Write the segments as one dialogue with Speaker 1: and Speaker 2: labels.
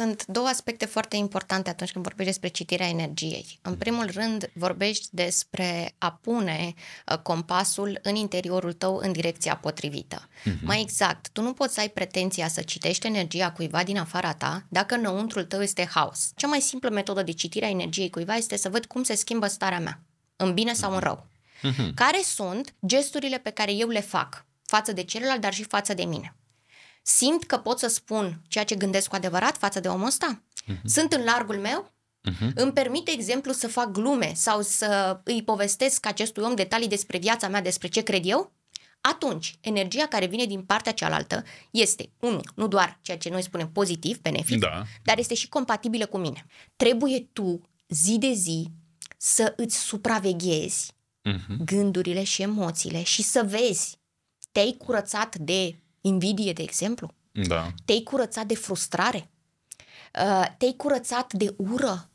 Speaker 1: sunt două aspecte foarte importante atunci când vorbești despre citirea energiei. În primul rând, vorbești despre a pune uh, compasul în interiorul tău în direcția potrivită. Mhm. Mai exact, tu nu poți să ai pretenția să citești energia cuiva din afara ta dacă înăuntrul tău este haos. Cea mai simplă metodă de citire a energiei cuiva este să văd cum se schimbă starea mea, în bine sau în mhm. rău. Mhm. Care sunt gesturile pe care eu le fac față de celălalt, dar și față de mine simt că pot să spun ceea ce gândesc cu adevărat față de omul ăsta? Uh-huh. Sunt în largul meu? Uh-huh. Îmi permit, de exemplu, să fac glume sau să îi povestesc acestui om detalii despre viața mea, despre ce cred eu? Atunci, energia care vine din partea cealaltă este, unul, nu doar ceea ce noi spunem pozitiv, benefic, da. dar este și compatibilă cu mine. Trebuie tu, zi de zi, să îți supraveghezi uh-huh. gândurile și emoțiile și să vezi te-ai curățat de invidie, de exemplu. Da. Te-ai curățat de frustrare. Uh, te-ai curățat de ură,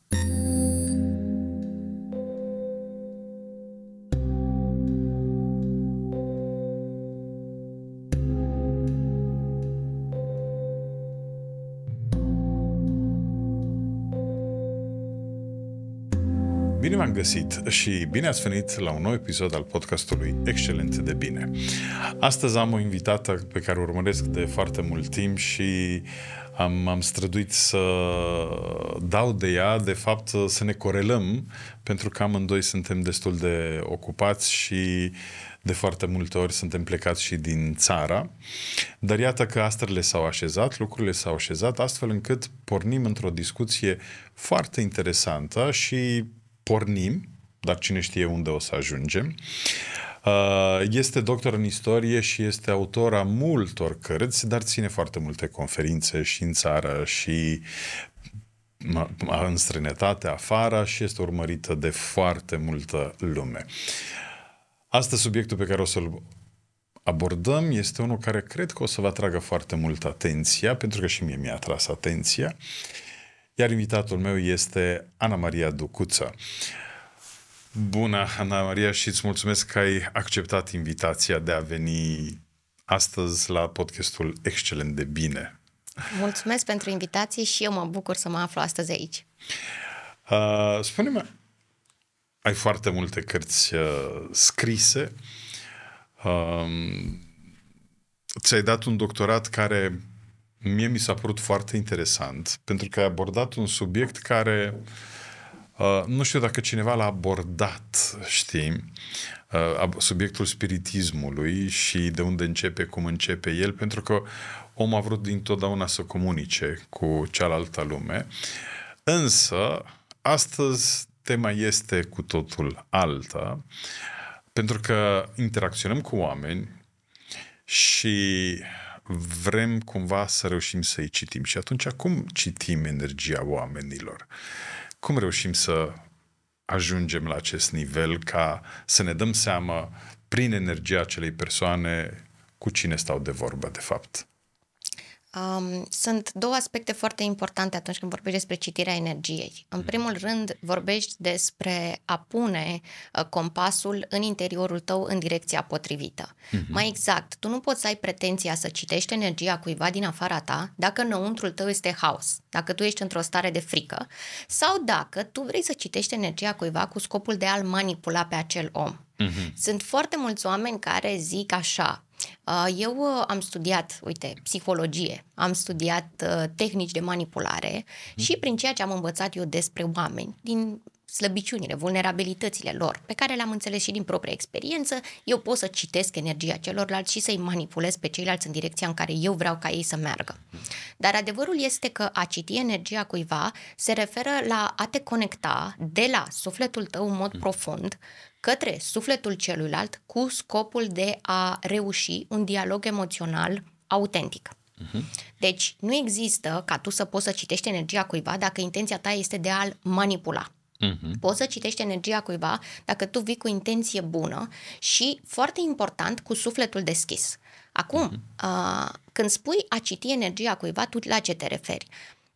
Speaker 2: găsit și bine ați venit la un nou episod al podcastului Excelent de Bine. Astăzi am o invitată pe care o urmăresc de foarte mult timp și am, am străduit să dau de ea, de fapt să ne corelăm, pentru că amândoi suntem destul de ocupați și de foarte multe ori suntem plecați și din țara, dar iată că astrele s-au așezat, lucrurile s-au așezat, astfel încât pornim într-o discuție foarte interesantă și pornim, dar cine știe unde o să ajungem. Uh, este doctor în istorie și este autor a multor cărți, dar ține foarte multe conferințe și în țară și în străinătate, afara și este urmărită de foarte multă lume. Asta subiectul pe care o să-l abordăm este unul care cred că o să vă atragă foarte mult atenția, pentru că și mie mi-a atras atenția. Uh, iar invitatul meu este Ana Maria Ducuță. Bună, Ana Maria, și îți mulțumesc că ai acceptat invitația de a veni astăzi la podcastul Excelent de Bine.
Speaker 1: Mulțumesc pentru invitație și eu mă bucur să mă aflu astăzi aici.
Speaker 2: Uh, spune-mi, ai foarte multe cărți uh, scrise. Uh, ți-ai dat un doctorat care mie mi s-a părut foarte interesant pentru că ai abordat un subiect care uh, nu știu dacă cineva l-a abordat, știi, uh, subiectul spiritismului și de unde începe, cum începe el, pentru că om a vrut dintotdeauna să comunice cu cealaltă lume. Însă, astăzi tema este cu totul alta, pentru că interacționăm cu oameni și vrem cumva să reușim să-i citim. Și atunci cum citim energia oamenilor? Cum reușim să ajungem la acest nivel ca să ne dăm seama prin energia acelei persoane cu cine stau de vorbă, de fapt?
Speaker 1: Um, sunt două aspecte foarte importante atunci când vorbești despre citirea energiei. În mhm. primul rând, vorbești despre a pune uh, compasul în interiorul tău în direcția potrivită. Uh-huh. Mai exact, tu nu poți să ai pretenția să citești energia cuiva din afara ta dacă înăuntrul tău este haos, dacă tu ești într-o stare de frică sau dacă tu vrei să citești energia cuiva cu scopul de a-l manipula pe acel om. Mm-hmm. Sunt foarte mulți oameni care zic așa, Uh, eu uh, am studiat, uite, psihologie, am studiat uh, tehnici de manipulare mhm. și prin ceea ce am învățat eu despre oameni, din slăbiciunile, vulnerabilitățile lor, pe care le-am înțeles și din propria experiență, eu pot să citesc energia celorlalți și să-i manipulez pe ceilalți în direcția în care eu vreau ca ei să meargă. Mhm. Dar adevărul este că a citi energia cuiva se referă la a te conecta de la sufletul tău în mod mhm. profund către sufletul celuilalt cu scopul de a reuși un dialog emoțional autentic. Mhm. Deci nu există ca tu să poți să citești energia cuiva dacă intenția ta este de a-l manipula. Uh-huh. Poți să citești energia cuiva dacă tu vii cu intenție bună și, foarte important, cu sufletul deschis. Acum, uh-huh. uh, când spui a citi energia cuiva, tu la ce te referi?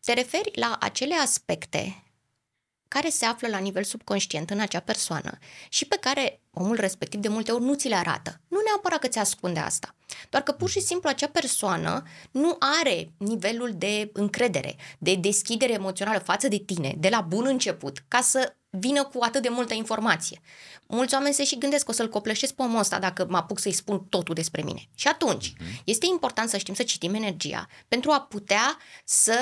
Speaker 1: Te referi la acele aspecte care se află la nivel subconștient în acea persoană și pe care omul respectiv de multe ori nu ți le arată. Nu neapărat că ți ascunde asta, doar că pur și simplu acea persoană nu are nivelul de încredere, de deschidere emoțională față de tine, de la bun început, ca să vină cu atât de multă informație. Mulți oameni se și gândesc că o să-l copleșesc pe omul ăsta dacă mă apuc să-i spun totul despre mine. Și atunci, mhm. este important să știm să citim energia pentru a putea să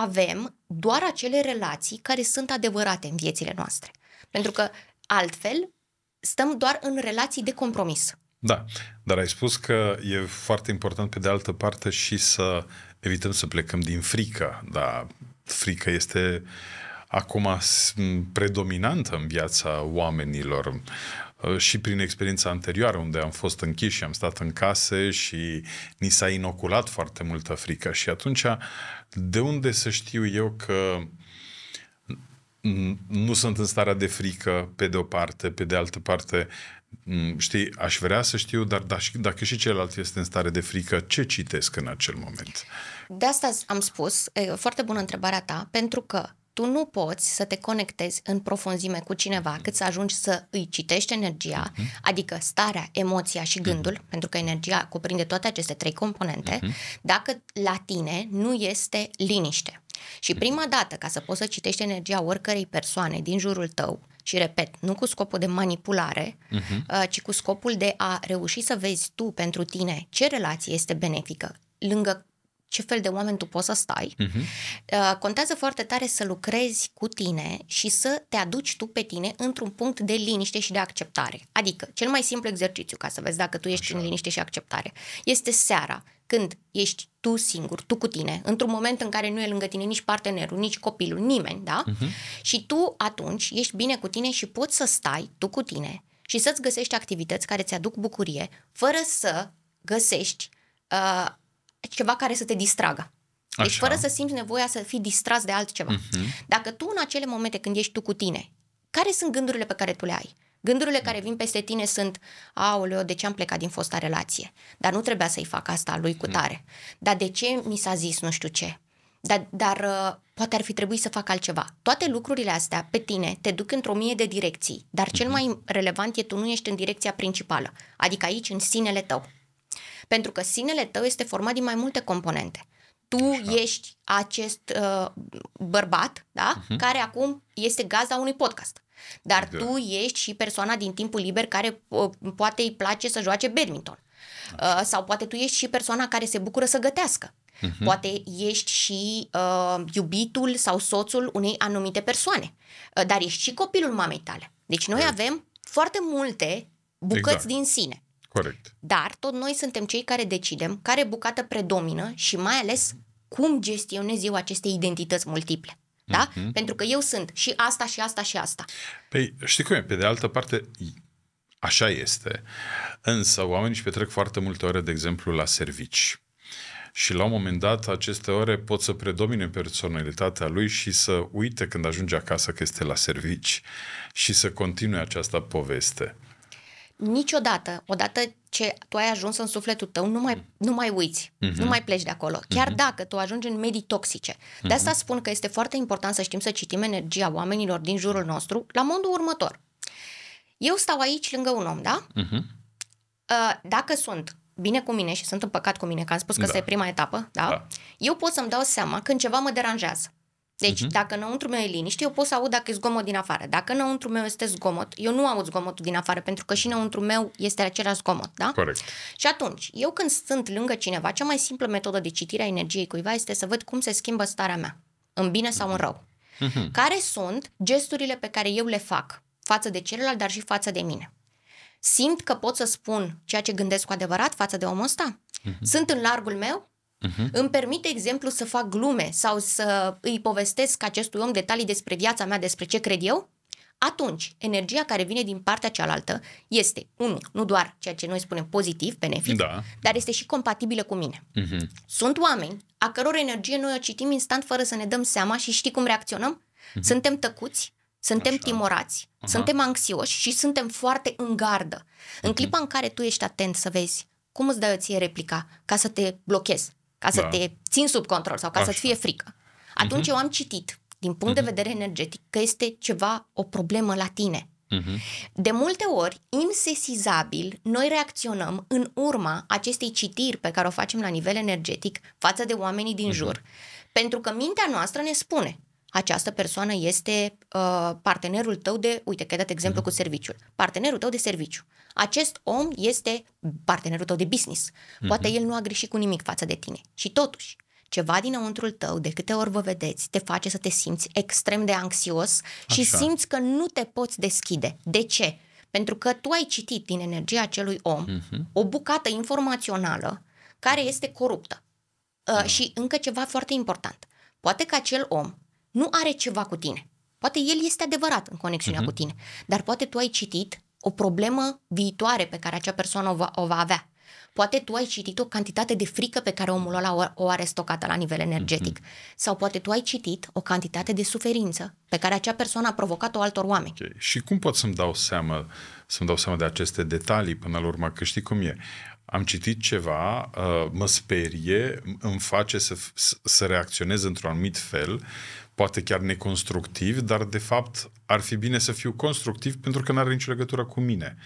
Speaker 1: avem doar acele relații care sunt adevărate în viețile noastre. Pentru că altfel stăm doar în relații de compromis.
Speaker 2: Da, dar ai spus că e foarte important pe de altă parte și să evităm să plecăm din frică, dar frica este acum predominantă în viața oamenilor. Uh, și prin experiența anterioară unde am fost închiși și am stat în case și ni s-a inoculat foarte multă frică și atunci de unde să știu eu că nu sunt în starea de frică pe de o parte, pe de altă parte știi, aș vrea să știu, dar da, dacă și celălalt este în stare de frică, ce citesc în acel moment?
Speaker 1: De asta am spus, e foarte bună întrebarea ta, pentru că tu nu poți să te conectezi în profunzime cu cineva cât să ajungi să îi citești energia, uh-huh. adică starea, emoția și gândul, uh-huh. pentru că energia cuprinde toate aceste trei componente, uh-huh. dacă la tine nu este liniște. Și prima dată, ca să poți să citești energia oricărei persoane din jurul tău, și repet, nu cu scopul de manipulare, uh-huh. ci cu scopul de a reuși să vezi tu pentru tine ce relație este benefică, lângă ce fel de oameni tu poți să stai.
Speaker 3: Uh-huh.
Speaker 1: contează foarte tare să lucrezi cu tine și să te aduci tu pe tine într-un punct de liniște și de acceptare. Adică, cel mai simplu exercițiu, ca să vezi dacă tu ești Așa. în liniște și acceptare, este seara, când ești tu singur, tu cu tine, într-un moment în care nu e lângă tine nici partenerul, nici copilul, nimeni, da? Uh-huh. Și tu atunci ești bine cu tine și poți să stai tu cu tine și să-ți găsești activități care ți aduc bucurie, fără să găsești uh, ceva care să te distragă. Deci Așa. fără să simți nevoia să fii distras de altceva. Uh-huh. Dacă tu în acele momente când ești tu cu tine, care sunt gândurile pe care tu le ai? Gândurile care vin peste tine sunt, aoleo, de ce am plecat din fosta relație? Dar nu trebuia să-i fac asta lui cu mhm. tare. Dar de ce mi s-a zis nu știu ce? Dar, dar uh, poate ar fi trebuit să fac altceva. Toate lucrurile astea pe tine te duc într-o mie de direcții, dar cel mhm. mai relevant e tu nu ești în direcția principală, adică aici, în sinele tău. Pentru că sinele tău este format din mai multe componente. Tu Așa. ești acest uh, bărbat, da? Uh-huh. Care acum este gazda unui podcast. Dar da. tu ești și persoana din timpul liber care uh, poate îi place să joace badminton. Da. Uh, sau poate tu ești și persoana care se bucură să gătească. Uh-huh. Poate ești și uh, iubitul sau soțul unei anumite persoane, uh, dar ești și copilul mamei tale. Deci noi avem foarte multe bucăți exact. din sine. Corect. Dar tot noi suntem cei care decidem care bucată predomină și mai ales cum gestionez eu aceste identități multiple. Da? Mm-hmm. Pentru că eu sunt și asta, și asta, și asta.
Speaker 2: Păi, știi cum e? Pe de altă parte, așa este. Însă, oamenii își petrec foarte multe ore, de exemplu, la servici. Și la un moment dat, aceste ore pot să predomine personalitatea lui și să uite când ajunge acasă că este la servici și să continue această poveste
Speaker 1: niciodată, odată ce tu ai ajuns în sufletul tău, nu mai, mm. nu mai uiți, uh-huh. nu mm-hmm. mai pleci de acolo, chiar uh-huh. dacă tu ajungi în medii toxice. Uh-huh. De asta mm-hmm. spun că este foarte important să știm să citim energia oamenilor din jurul nostru la modul următor. Eu stau aici lângă un om, da? Uh-huh. Dacă sunt bine cu mine și sunt împăcat cu mine, că am spus că da. asta e prima etapă, da? da? Eu pot să-mi dau seama când ceva mă deranjează. Deci, uh-huh. dacă înăuntru meu e liniște, eu pot să aud dacă e zgomot din afară. Dacă înăuntru meu este zgomot, eu nu aud zgomotul din afară, pentru că și înăuntru meu este același zgomot, da? Corect. Și atunci, eu când sunt lângă cineva, cea mai simplă metodă de citire a energiei cuiva este să văd cum se schimbă starea mea, în bine sau în rău. Uh-huh. Care sunt gesturile pe care eu le fac față de celălalt, dar și față de mine? Simt că pot să spun ceea ce gândesc cu adevărat față de omul ăsta? Uh-huh. Sunt în largul meu? Uh-huh. Îmi permit, de exemplu, să fac glume sau să îi povestesc acestui om detalii despre viața mea, despre ce cred eu? Atunci, energia care vine din partea cealaltă este, unul, nu doar ceea ce noi spunem pozitiv, benefic, da. dar este și compatibilă cu mine. Uh-huh. Sunt oameni a căror energie noi o citim instant fără să ne dăm seama și știi cum reacționăm? Uh-huh. Suntem tăcuți, suntem Așa. timorați, uh-huh. suntem anxioși și suntem foarte în gardă. În clipa în care tu ești atent să vezi cum îți dai ție replica ca să te blochezi, ca să da. te țin sub control sau ca Așa. să-ți fie frică. Atunci uh-huh. eu am citit, din punct uh-huh. de mhm. vedere energetic, că este ceva, o problemă la tine.
Speaker 3: Uh-huh.
Speaker 1: De multe ori, insesizabil, noi reacționăm în urma acestei citiri pe care o facem la nivel energetic față de oamenii din uh-huh. jur, pentru că mintea noastră ne spune această persoană este uh, partenerul tău de, uite, că ai dat exemplu uh-huh. cu serviciul, partenerul tău de serviciu. Acest om este partenerul tău de business. Poate uh-huh. el nu a greșit cu nimic față de tine. Și totuși, ceva dinăuntrul tău, de câte ori vă vedeți, te face să te simți extrem de anxios Așa. și simți că nu te poți deschide. De ce? Pentru că tu ai citit din energia acelui om uh-huh. o bucată informațională care este coruptă. Uh, uh-huh. Și încă ceva foarte important. Poate că acel om nu are ceva cu tine. Poate el este adevărat în conexiunea uh-huh. cu tine, dar poate tu ai citit o problemă viitoare pe care acea persoană o va, o va avea. Poate tu ai citit o cantitate de frică pe care omul ăla o are stocată la nivel energetic. Mm-hmm. Sau poate tu ai citit o cantitate de suferință pe care acea persoană a provocat-o altor oameni.
Speaker 2: Okay. Și cum pot să-mi dau seama, să-mi dau seama de aceste detalii până la urmă? Că știi cum e. Am citit ceva, uh, mă sperie, îmi face să, să reacționez într-un anumit fel poate chiar neconstructiv, dar de fapt ar fi bine să fiu constructiv pentru că nu are nicio legătură cu mine.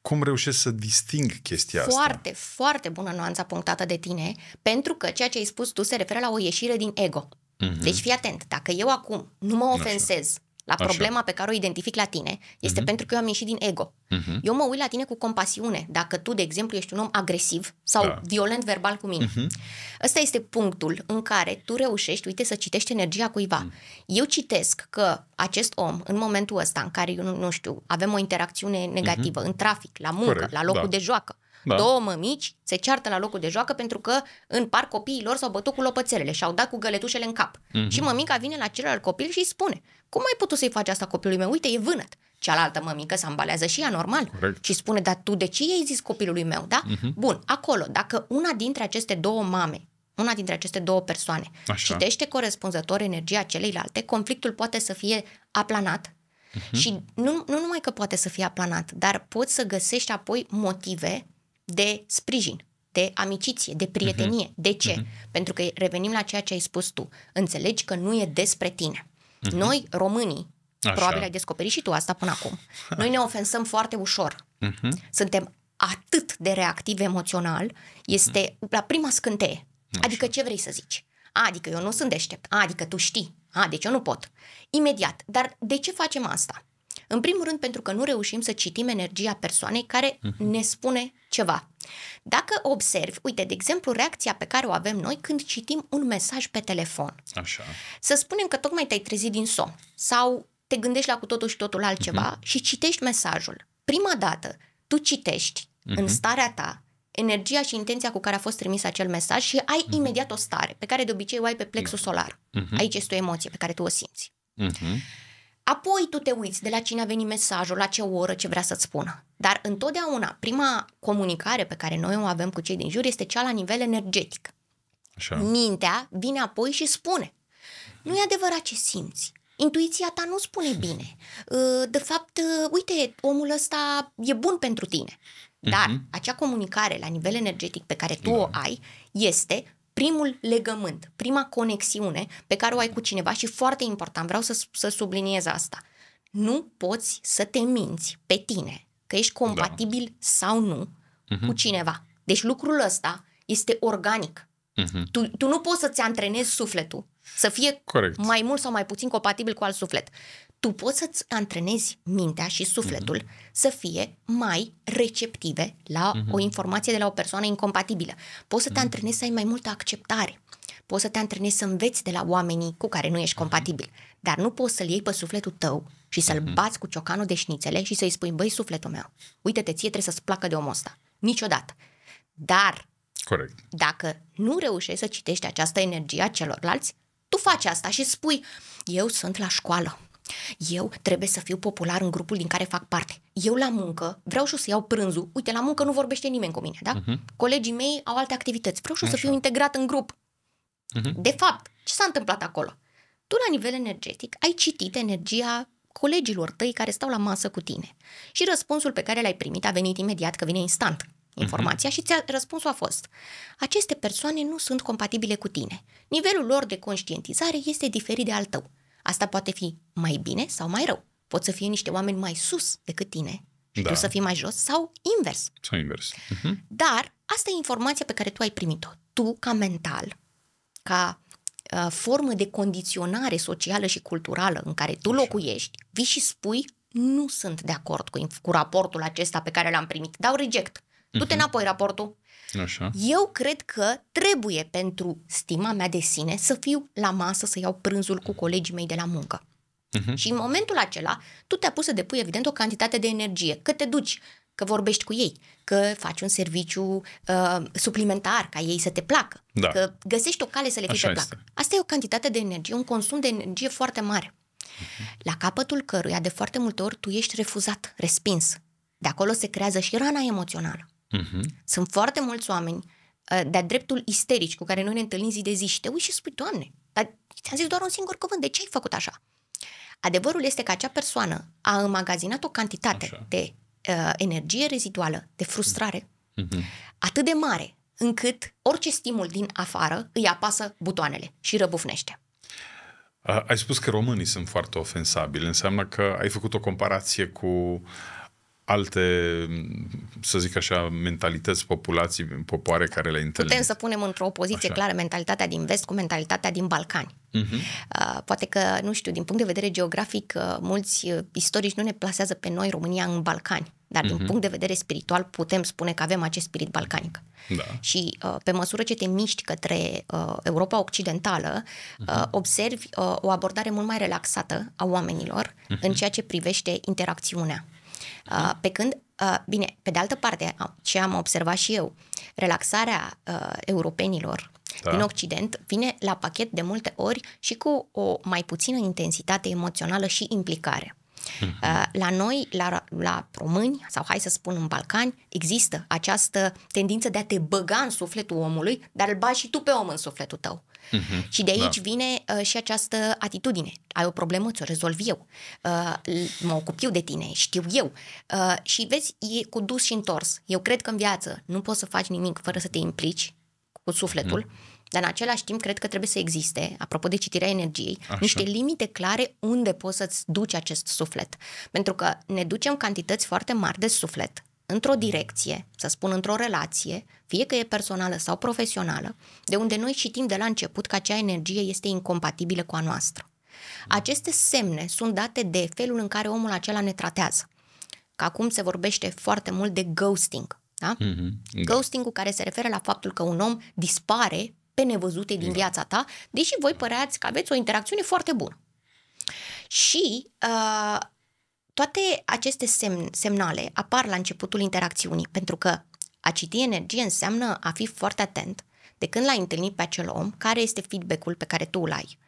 Speaker 2: Cum reușesc să disting chestia foarte, asta? Foarte,
Speaker 1: foarte bună nuanța punctată de tine, pentru că ceea ce ai spus tu se referă la o ieșire din ego. Mhm. Deci fii atent, dacă eu acum nu mă ofensez, Așa la Așa. problema pe care o identific la tine, este uh-huh. pentru că eu am ieșit din ego. Uh-huh. Eu mă uit la tine cu compasiune, dacă tu, de exemplu, ești un om agresiv sau da. violent verbal cu mine. Uh-huh. Ăsta este punctul în care tu reușești, uite, să citești energia cuiva. Uh-huh. Eu citesc că acest om, în momentul ăsta în care, eu nu, nu știu, avem o interacțiune negativă, uh-huh. în trafic, la muncă, Corect, la locul da. de joacă, da. Două mămici se ceartă la locul de joacă pentru că în parc copiii lor s-au bătut cu lopățelele și au dat cu găletușele în cap. Mm-hmm. Și mămica vine la celălalt copil și îi spune, cum ai putut să-i faci asta copilului meu? Uite, e vânăt. Cealaltă mămică se ambalează și ea normal. Correct. Și spune, dar tu de ce i-ai zis copilului meu, da? Uh-huh. Bun, acolo, dacă una dintre aceste două mame una dintre aceste două persoane
Speaker 3: Așa. citește
Speaker 1: corespunzător energia celeilalte, conflictul poate să fie aplanat uh-huh. și nu, nu numai că poate să fie aplanat, dar poți să găsești apoi motive de sprijin, de amiciție, de prietenie. Uh-huh. De ce? Uh-huh. Pentru că revenim la ceea ce ai spus tu. Înțelegi că nu e despre tine. Uh-huh. Noi, românii, Așa. probabil ai descoperit și tu asta până acum, noi ne ofensăm foarte ușor. Uh-huh. Suntem atât de reactiv emoțional, este uh-huh. la prima scânteie. Așa. Adică ce vrei să zici? adică eu nu sunt deștept. adică tu știi. A, deci eu nu pot. Imediat. Dar de ce facem asta? În primul rând pentru că nu reușim să citim energia persoanei care uh-huh. ne spune ceva. Dacă observi, uite, de exemplu, reacția pe care o avem noi când citim un mesaj pe telefon. Așa. Să spunem că tocmai te-ai trezit din somn sau te gândești la cu totul și totul altceva uh-huh. și citești mesajul. Prima dată, tu citești uh-huh. în mhm. starea ta energia și intenția cu care a fost trimis acel mesaj și ai uh-huh. imediat o stare pe care de obicei o ai pe plexul solar. Uh-huh. Aici este o emoție pe care tu o simți. Uh-huh. Apoi tu te uiți de la cine a venit mesajul, la ce oră, ce vrea să-ți spună. Dar întotdeauna prima comunicare pe care noi o avem cu cei din jur este cea la nivel energetic. Așa. Mintea vine apoi și spune. Nu e adevărat ce simți. Intuiția ta nu spune bine. Ă, de fapt, uite, omul ăsta e bun pentru tine. Dar uh-huh. acea comunicare la nivel energetic pe care tu da. o ai este primul legământ, prima conexiune pe care o ai cu cineva și foarte important, vreau să, să subliniez asta, nu poți să te minți pe tine că ești da. compatibil da. sau nu
Speaker 3: uh-huh. cu
Speaker 1: cineva. Deci lucrul ăsta este organic. Uh-huh. Tu, tu nu poți să-ți antrenezi sufletul să fie Corect. mai mult sau mai puțin compatibil cu alt suflet tu poți să-ți antrenezi mintea și sufletul uh-huh. să fie mai receptive la uh-huh. o informație de la o persoană incompatibilă. Poți să te uh-huh. antrenezi să ai mai multă acceptare. Poți să te antrenezi să înveți de la oamenii cu care nu ești compatibil. Uh-huh. Dar nu poți să-l iei pe sufletul tău și să-l uh-huh. bați cu ciocanul de șnițele și să-i spui, băi, sufletul meu, uite-te, ție trebuie să-ți placă de omul ăsta. Niciodată. Dar Corect. dacă nu reușești să citești această energie a celorlalți, tu faci asta și spui, eu sunt la școală, eu trebuie să fiu popular în grupul din care fac parte. Eu la muncă vreau și o să iau prânzul. Uite, la muncă nu vorbește nimeni cu mine, da? Uh-huh. Colegii mei au alte activități. Vreau și o să fiu integrat în grup.
Speaker 3: Uh-huh.
Speaker 1: De fapt, ce s-a întâmplat acolo? Tu, la nivel energetic, ai citit energia colegilor tăi care stau la masă cu tine. Și răspunsul pe care l-ai primit a venit imediat, că vine instant informația uh-huh. și ți-a, răspunsul a fost aceste persoane nu sunt compatibile cu tine. Nivelul lor de conștientizare este diferit de al tău. Asta poate fi mai bine sau mai rău. Pot să fie niște oameni mai sus decât tine și da. tu să fii mai jos sau invers.
Speaker 2: Sau invers. Uh-huh.
Speaker 1: Dar asta e informația pe care tu ai primit-o. Tu, ca mental, ca uh, formă de condiționare socială și culturală în care tu locuiești, vii și spui nu sunt de acord cu, cu raportul acesta pe care l-am primit, dau reject. Du-te mhm. înapoi raportul. Așa. Eu cred că trebuie pentru stima mea de sine să fiu la masă să iau prânzul cu colegii mei de la muncă. Uh-huh. Și în momentul acela, tu te-a pus să depui, evident, o cantitate de energie, că te duci, că vorbești cu ei, că faci un serviciu uh, suplimentar ca ei să te placă, da. că găsești o cale să le fii să Asta e o cantitate de energie, un consum de energie foarte mare, uh-huh. la capătul căruia de foarte multe ori tu ești refuzat, respins. De acolo se creează și rana emoțională. Uh-huh. Sunt foarte mulți oameni ă, de-a dreptul isterici cu care noi ne întâlnim zi de zi și te uiți și spui, Doamne, dar ți-am zis doar un singur cuvânt, de ce ai făcut așa? Adevărul este că acea persoană a înmagazinat o cantitate așa. de uh, energie reziduală, de frustrare, uh-huh. atât de mare încât orice stimul din afară îi apasă butoanele și răbufnește.
Speaker 2: Ai spus că românii sunt foarte ofensabili, înseamnă că ai făcut o comparație cu alte, să zic așa, mentalități, populații, popoare care le întâlnesc. Putem
Speaker 1: să punem într-o opoziție așa. clară mentalitatea din vest cu mentalitatea din Balcani. Uh-huh. Uh, poate că, nu știu, din punct de vedere geografic, uh, mulți uh, istorici nu ne plasează pe noi, România, în Balcani. Dar uh-huh. din mhm. punct de vedere spiritual putem spune că avem acest spirit balcanic. Da. Și uh, pe măsură ce te miști către uh, Europa Occidentală, uh, uh-huh. observi uh, o abordare mult mai relaxată a oamenilor uh-huh. în ceea ce privește interacțiunea Uh, pe când, uh, bine, pe de altă parte, ce am observat și eu, relaxarea uh, europenilor da. din Occident vine la pachet de multe ori și cu o mai puțină intensitate emoțională și implicare. Mhm. La noi, la, la români, sau hai să spun în Balcani, există această tendință de a te băga în sufletul omului, dar îl bagi și tu pe om în sufletul tău.
Speaker 3: Uh-huh. Și de aici da.
Speaker 1: vine uh, și această atitudine. Ai o problemă, ți-o rezolv eu. Uh, mă ocup eu de tine, știu eu. Uh, și vezi, e cu dus și întors. Eu cred că în viață nu poți să faci nimic fără să te implici cu sufletul. Uh-huh. Dar în același timp, cred că trebuie să existe, apropo de citirea energiei, Așa. niște limite clare unde poți să-ți duci acest suflet. Pentru că ne ducem cantități foarte mari de suflet într-o direcție, să spun într-o relație, fie că e personală sau profesională, de unde noi citim de la început că acea energie este incompatibilă cu a noastră. Aceste semne sunt date de felul în care omul acela ne tratează. Că acum se vorbește foarte mult de ghosting. Da? Mm-hmm. Ghosting-ul care se referă la faptul că un om dispare pe nevăzute din da. viața ta, deși voi păreați că aveți o interacțiune foarte bună. Și uh, toate aceste semn, semnale apar la începutul interacțiunii, pentru că a citi energie înseamnă a fi foarte atent de când l-ai întâlnit pe acel om, care este feedback-ul pe care tu îl ai.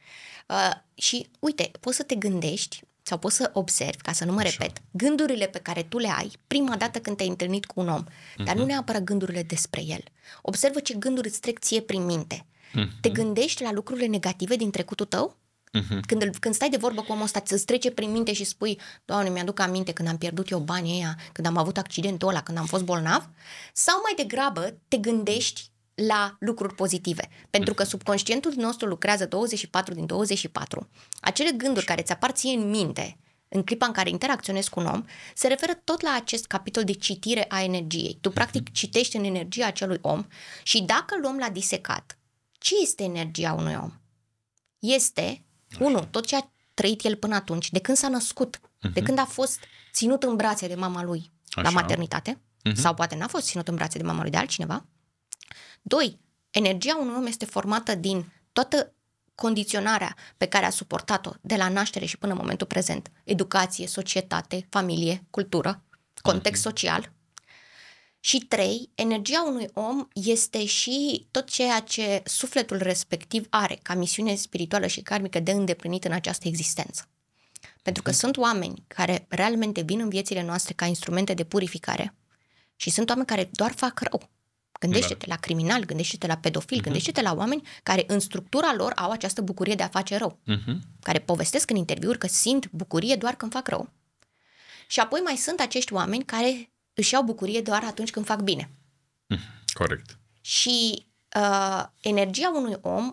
Speaker 1: Uh, și uite, poți să te gândești sau poți să observi, ca să nu mă Așa. repet, gândurile pe care tu le ai prima dată când te-ai întâlnit cu un om, uh-huh. dar nu mhm. neapărat gândurile despre el. Observă ce gânduri îți trec ție prin minte. Uh-huh. Te gândești la lucrurile negative din trecutul tău? Uh-huh. Când, când stai de vorbă cu omul ăsta, îți trece prin minte și spui, Doamne, mi-aduc aminte când am pierdut eu banii ăia, când am avut accidentul ăla, când am fost bolnav, sau mai degrabă te gândești la lucruri pozitive. Pentru mhm. că subconștientul nostru lucrează 24 din 24. Acele gânduri care ți apar ție în minte, în clipa în care interacționezi cu un om, se referă tot la acest capitol de citire a energiei. Tu, mhm. practic, citești în energia acelui om și dacă luăm la disecat, ce este energia unui om? Este Unu, tot ce a trăit el până atunci, de când s-a născut, uh-huh. de mhm. când a fost ținut în brațe de mama lui Așa. la maternitate, uh-huh. sau poate n-a fost ținut în brațe de mama lui de altcineva. Doi, energia unui om este formată din toată condiționarea pe care a suportat-o de la naștere și până în momentul prezent, educație, societate, familie, cultură, context uh-huh. social, și trei, energia unui om este și tot ceea ce sufletul respectiv are ca misiune spirituală și karmică de îndeplinit în această existență. Pentru că mhm. sunt oameni care realmente vin în viețile noastre ca instrumente de purificare și sunt oameni care doar fac rău. Gândește-te da. la criminal, gândește-te la pedofil, uh-huh. gândește-te la oameni care în structura lor au această bucurie de a face rău, uh-huh. care povestesc în interviuri că simt bucurie doar când fac rău. Și apoi mai sunt acești oameni care își iau bucurie doar atunci când fac bine.
Speaker 2: Mm, corect.
Speaker 1: Și uh, energia unui om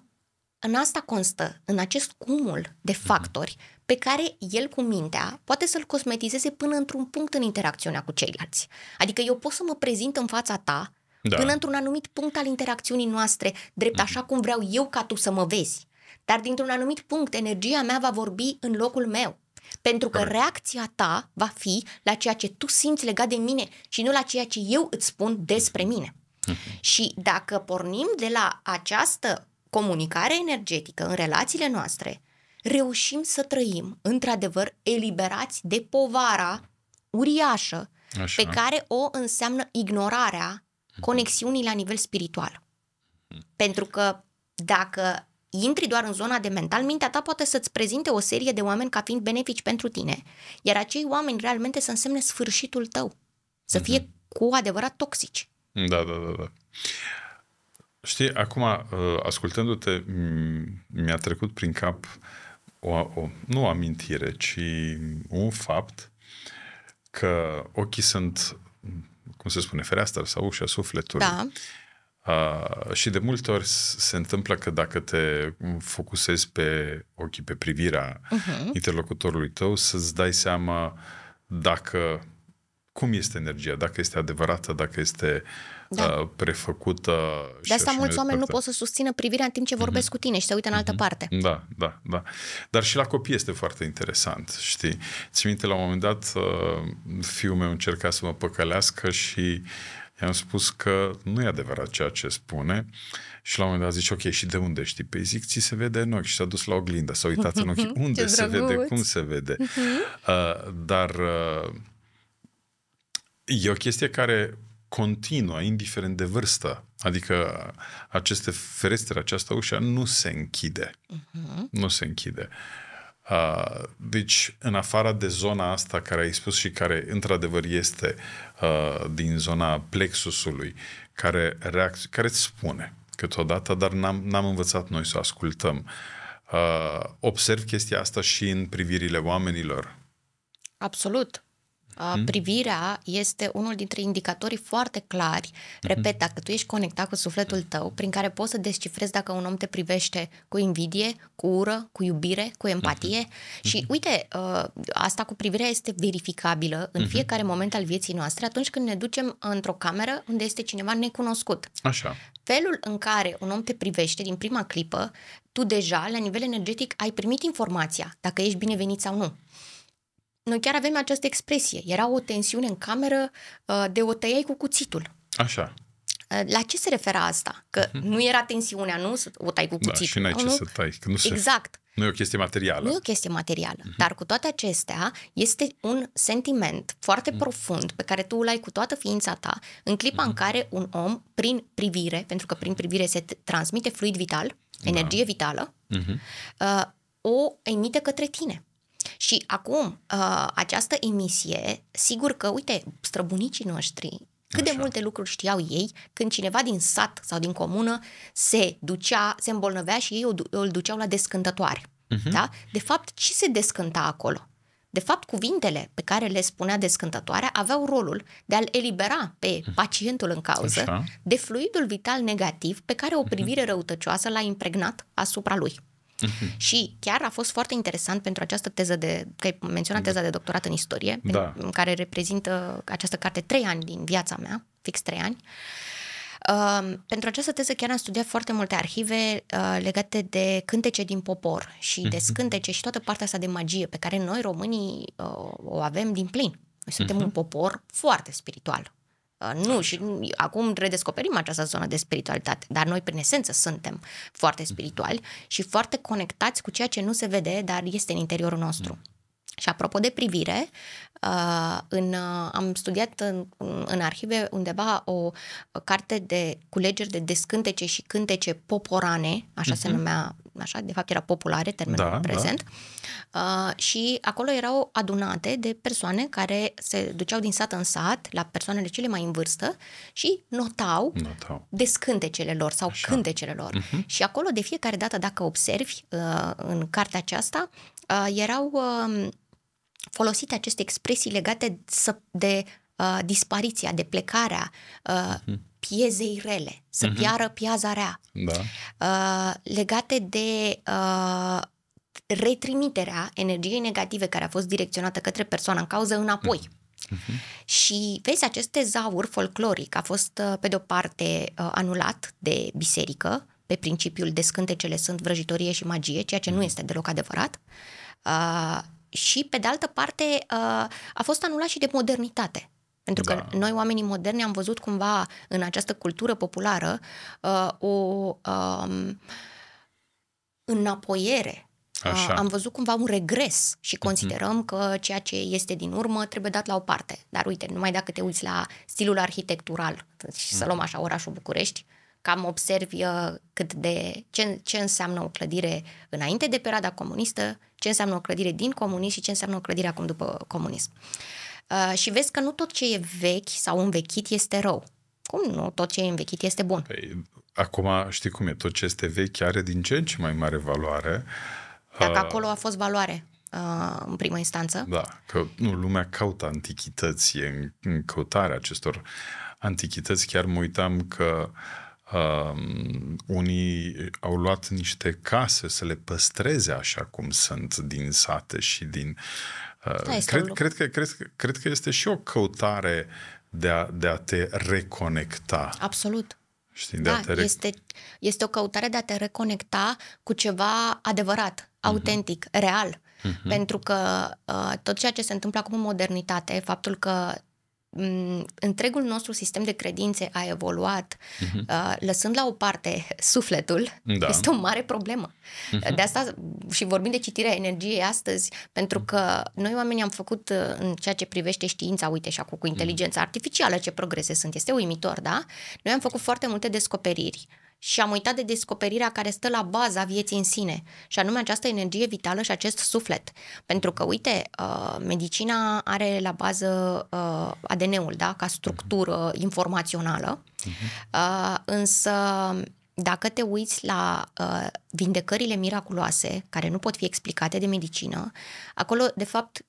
Speaker 1: în asta constă, în acest cumul de mhm. factori uh-huh. pe care el cu mintea poate să-l cosmetizeze până într-un punct în interacțiunea cu ceilalți. Adică eu pot să mă prezint în fața ta da. până într-un anumit punct al interacțiunii noastre, drept uh-huh. așa cum vreau eu ca tu să mă vezi. Dar dintr-un anumit punct, energia mea va vorbi în locul meu. Pentru că Correct. reacția ta va fi la ceea ce tu simți legat de mine și nu la ceea ce eu îți spun despre mine. Mm-hmm. Și dacă pornim de la această comunicare energetică în relațiile noastre, reușim să trăim, într-adevăr, eliberați de povara uriașă Așa. pe care o înseamnă ignorarea mhm. conexiunii la nivel spiritual. Mhm. Pentru că dacă intri doar în zona de mental, mintea ta poate să-ți prezinte o serie de oameni ca fiind benefici pentru tine, iar acei oameni realmente să însemne sfârșitul tău, să fie mm-hmm. cu adevărat toxici.
Speaker 2: Da, da, da, da. Știi, acum, uh, ascultându-te, mi-a trecut prin cap o, o nu o amintire, ci un fapt că ochii sunt, cum se spune, fereastră sau ușa sufletului. Da. Uh, și de multe ori se întâmplă că dacă te focusezi pe ochii, pe privirea uh-huh. interlocutorului tău, să-ți dai seama dacă cum este energia, dacă este adevărată, dacă este da. uh, prefăcută. De asta mulți oameni nu pot
Speaker 1: să susțină privirea în timp ce mhm. vorbesc uh-huh. cu tine și se uită în altă uh-huh. parte.
Speaker 2: Da, da, da. Dar și la copii este foarte interesant, știi? Ți minte, la un moment dat, uh, fiul meu încerca să mă păcălească și I-am spus că nu e adevărat ceea ce spune și la un moment dat zice, ok, și de unde știi? Păi zic, ți se vede în ochi și s-a dus la oglindă, s-a uitat în ochi, unde se vede, cum se vede. Mhm. Uh, dar uh, e o chestie care continuă, indiferent de vârstă. Adică aceste ferestre, această ușă nu se închide. Uh-huh. Nu se închide. Uh, Uh, deci, în afara de zona asta care ai spus și care într-adevăr este uh, din zona plexusului, care, reacț- care îți spune câteodată, dar n-am, n-am învățat noi să ascultăm. Uh, observ chestia asta și în privirile oamenilor.
Speaker 1: Absolut. Hmm? Privirea este unul dintre indicatorii foarte clari. Hmm. Repet, dacă tu ești conectat cu sufletul tău, prin care poți să descifrezi dacă un om te privește cu invidie, cu ură, cu iubire, cu empatie. Hmm. Și uite, uh, asta cu privirea este verificabilă în hmm. fiecare moment al vieții noastre atunci când ne ducem într-o cameră unde este cineva necunoscut. Așa. Felul în care un om te privește din prima clipă, tu deja, la nivel energetic, ai primit informația dacă ești binevenit sau nu noi chiar avem această expresie. Era o tensiune în cameră uh, de o tăiai cu cuțitul. Așa. Uh, la ce se refera asta? Că uh-huh. nu era tensiunea, nu? O tai cu da, cuțitul. Da, și n-ai ce nu? să tai. Că nu exact. Se...
Speaker 2: Nu e o chestie materială.
Speaker 1: Nu e o chestie materială. Uh-huh. Dar cu toate acestea, este un sentiment foarte uh-huh. profund pe care tu îl ai cu toată ființa ta în clipa uh-huh. în care un om, prin privire, pentru că prin privire se transmite fluid vital, da. energie da. vitală, uh-huh. uh, o emite către tine. Și acum, uh, această emisie, sigur că, uite, străbunicii noștri, cât Așa. de multe lucruri știau ei când cineva din sat sau din comună se ducea, se îmbolnăvea și ei îl duceau la descântătoare.
Speaker 3: Uh-huh. Da?
Speaker 1: De fapt, ce se descânta acolo? De fapt, cuvintele pe care le spunea descântătoarea aveau rolul de a-l elibera pe mhm. pacientul în cauză Așa. de fluidul vital negativ pe care o mhm. privire răutăcioasă l-a impregnat asupra lui. Uh-huh. Și chiar a fost foarte interesant pentru această teză de, că ai menționat teza de doctorat în istorie, da. în care reprezintă această carte trei ani din viața mea, fix trei ani. Uh, pentru această teză chiar am studiat foarte multe arhive uh, legate de cântece din popor și de mhm. scântece și toată partea asta de magie pe care noi românii uh, o avem din plin. Noi suntem uh-huh. un popor foarte spiritual, nu, Așa. și acum redescoperim această zonă de spiritualitate, dar noi prin esență suntem foarte mhm. spirituali și foarte conectați cu ceea ce nu se vede, dar este în interiorul nostru. Și apropo de privire, uh, în, uh, am studiat în, în arhive undeva o carte de culegeri de descântece și cântece poporane, așa mm-hmm. se mhm. numea, așa, de fapt era populare termenul da, da. prezent, da. și acolo erau adunate de persoane care se duceau din sat în sat la persoanele cele mai în vârstă și notau, notau. descântecele lor sau așa. cântecele lor. Mm-hmm. Și acolo de fiecare dată, dacă observi în cartea aceasta, erau... Um, folosite aceste expresii legate de uh, dispariția, de plecarea uh, mhm. piezei rele, să uh-huh. piară piaza rea, da. uh, legate de uh, retrimiterea energiei negative care a fost direcționată către persoana în cauză înapoi. uh Uh-huh. Și vezi, acest tezaur folcloric a fost, uh, pe de-o parte, uh, anulat de biserică, pe principiul descântecele sunt vrăjitorie și magie, ceea ce nu este deloc adevărat. Uh, și, pe de altă parte, uh, a fost anulat și de modernitate. Pentru că da. noi, oamenii moderni, am văzut cumva în această cultură populară uh, o um, înapoiere. Așa. Uh, am văzut cumva un regres și mhm. considerăm uh-huh. că ceea ce este din urmă trebuie dat la o parte. Dar uite, numai dacă te uiți la stilul arhitectural, și uh-huh. să mhm. luăm așa orașul București, uh, cam observi uh, cât de ce, ce înseamnă o clădire înainte de perioada comunistă, ce înseamnă o clădire din comunism și ce înseamnă o clădire acum după comunism. Uh, și vezi că nu tot ce e vechi sau învechit este rău. Cum nu? Tot ce e învechit este bun. Păi,
Speaker 2: acum știi cum e, tot ce este vechi are din ce în ce mai mare valoare. Dacă uh, acolo a
Speaker 1: fost valoare uh, în primă instanță. Da,
Speaker 2: că nu, lumea caută antichități, în, în căutarea acestor antichități. Chiar mă uitam că uh, Um, unii au luat niște case să le păstreze așa cum sunt din sate și din... Uh, cred, cred, că, cred, cred că este și o căutare de a, de a te reconecta. Absolut. Știi, de da, a te este,
Speaker 1: este o căutare de a te reconecta cu ceva adevărat, uh-huh. autentic, real. Uh-huh. Pentru că uh, tot ceea ce se întâmplă acum în modernitate, faptul că Mm, întregul nostru sistem de credințe a evoluat, mhm. uh, lăsând la o parte sufletul, da. este o mare problemă. Mhm. De asta și vorbim de citirea energiei astăzi, pentru că noi oamenii am făcut uh, în ceea ce privește știința, uite și acum cu mhm. inteligența artificială ce progrese sunt, este uimitor, da? Noi am făcut foarte multe descoperiri și am uitat de descoperirea care stă la baza vieții în sine, și anume această energie vitală și acest suflet. Pentru că, uite, uh, medicina are la bază uh, ADN-ul, da, ca structură informațională, mhm. uh, însă dacă te uiți la uh, vindecările miraculoase, care nu pot fi explicate de medicină, acolo, de fapt,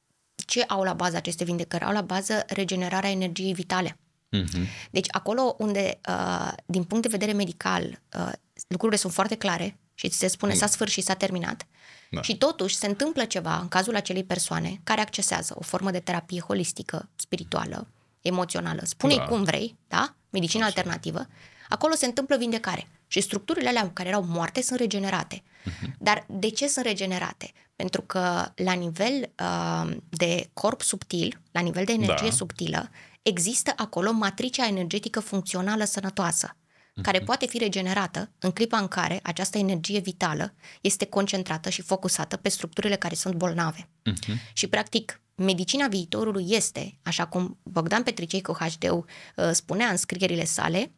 Speaker 1: ce au la bază aceste vindecări? Au la bază regenerarea energiei vitale. Uh-huh. Deci acolo unde, uh, din punct de vedere medical, uh, lucrurile sunt foarte clare și ți se spune s-a sfârșit, s-a terminat, da. și totuși se întâmplă ceva în cazul acelei persoane care accesează o formă de terapie holistică, spirituală, emoțională, spune-i da. cum vrei, da? medicină Așa. alternativă, acolo se întâmplă vindecare. Și structurile alea care erau moarte sunt regenerate. Uh-huh. Dar de ce sunt regenerate? Pentru că la nivel uh, de corp subtil, la nivel de energie da. subtilă, există acolo matricea energetică funcțională sănătoasă, uh-huh. care poate fi regenerată în clipa în care această energie vitală este concentrată și focusată pe structurile care sunt bolnave. Uh-huh. Și, practic, medicina viitorului este, așa cum Bogdan Petricei cu HD uh, spunea în scrierile sale,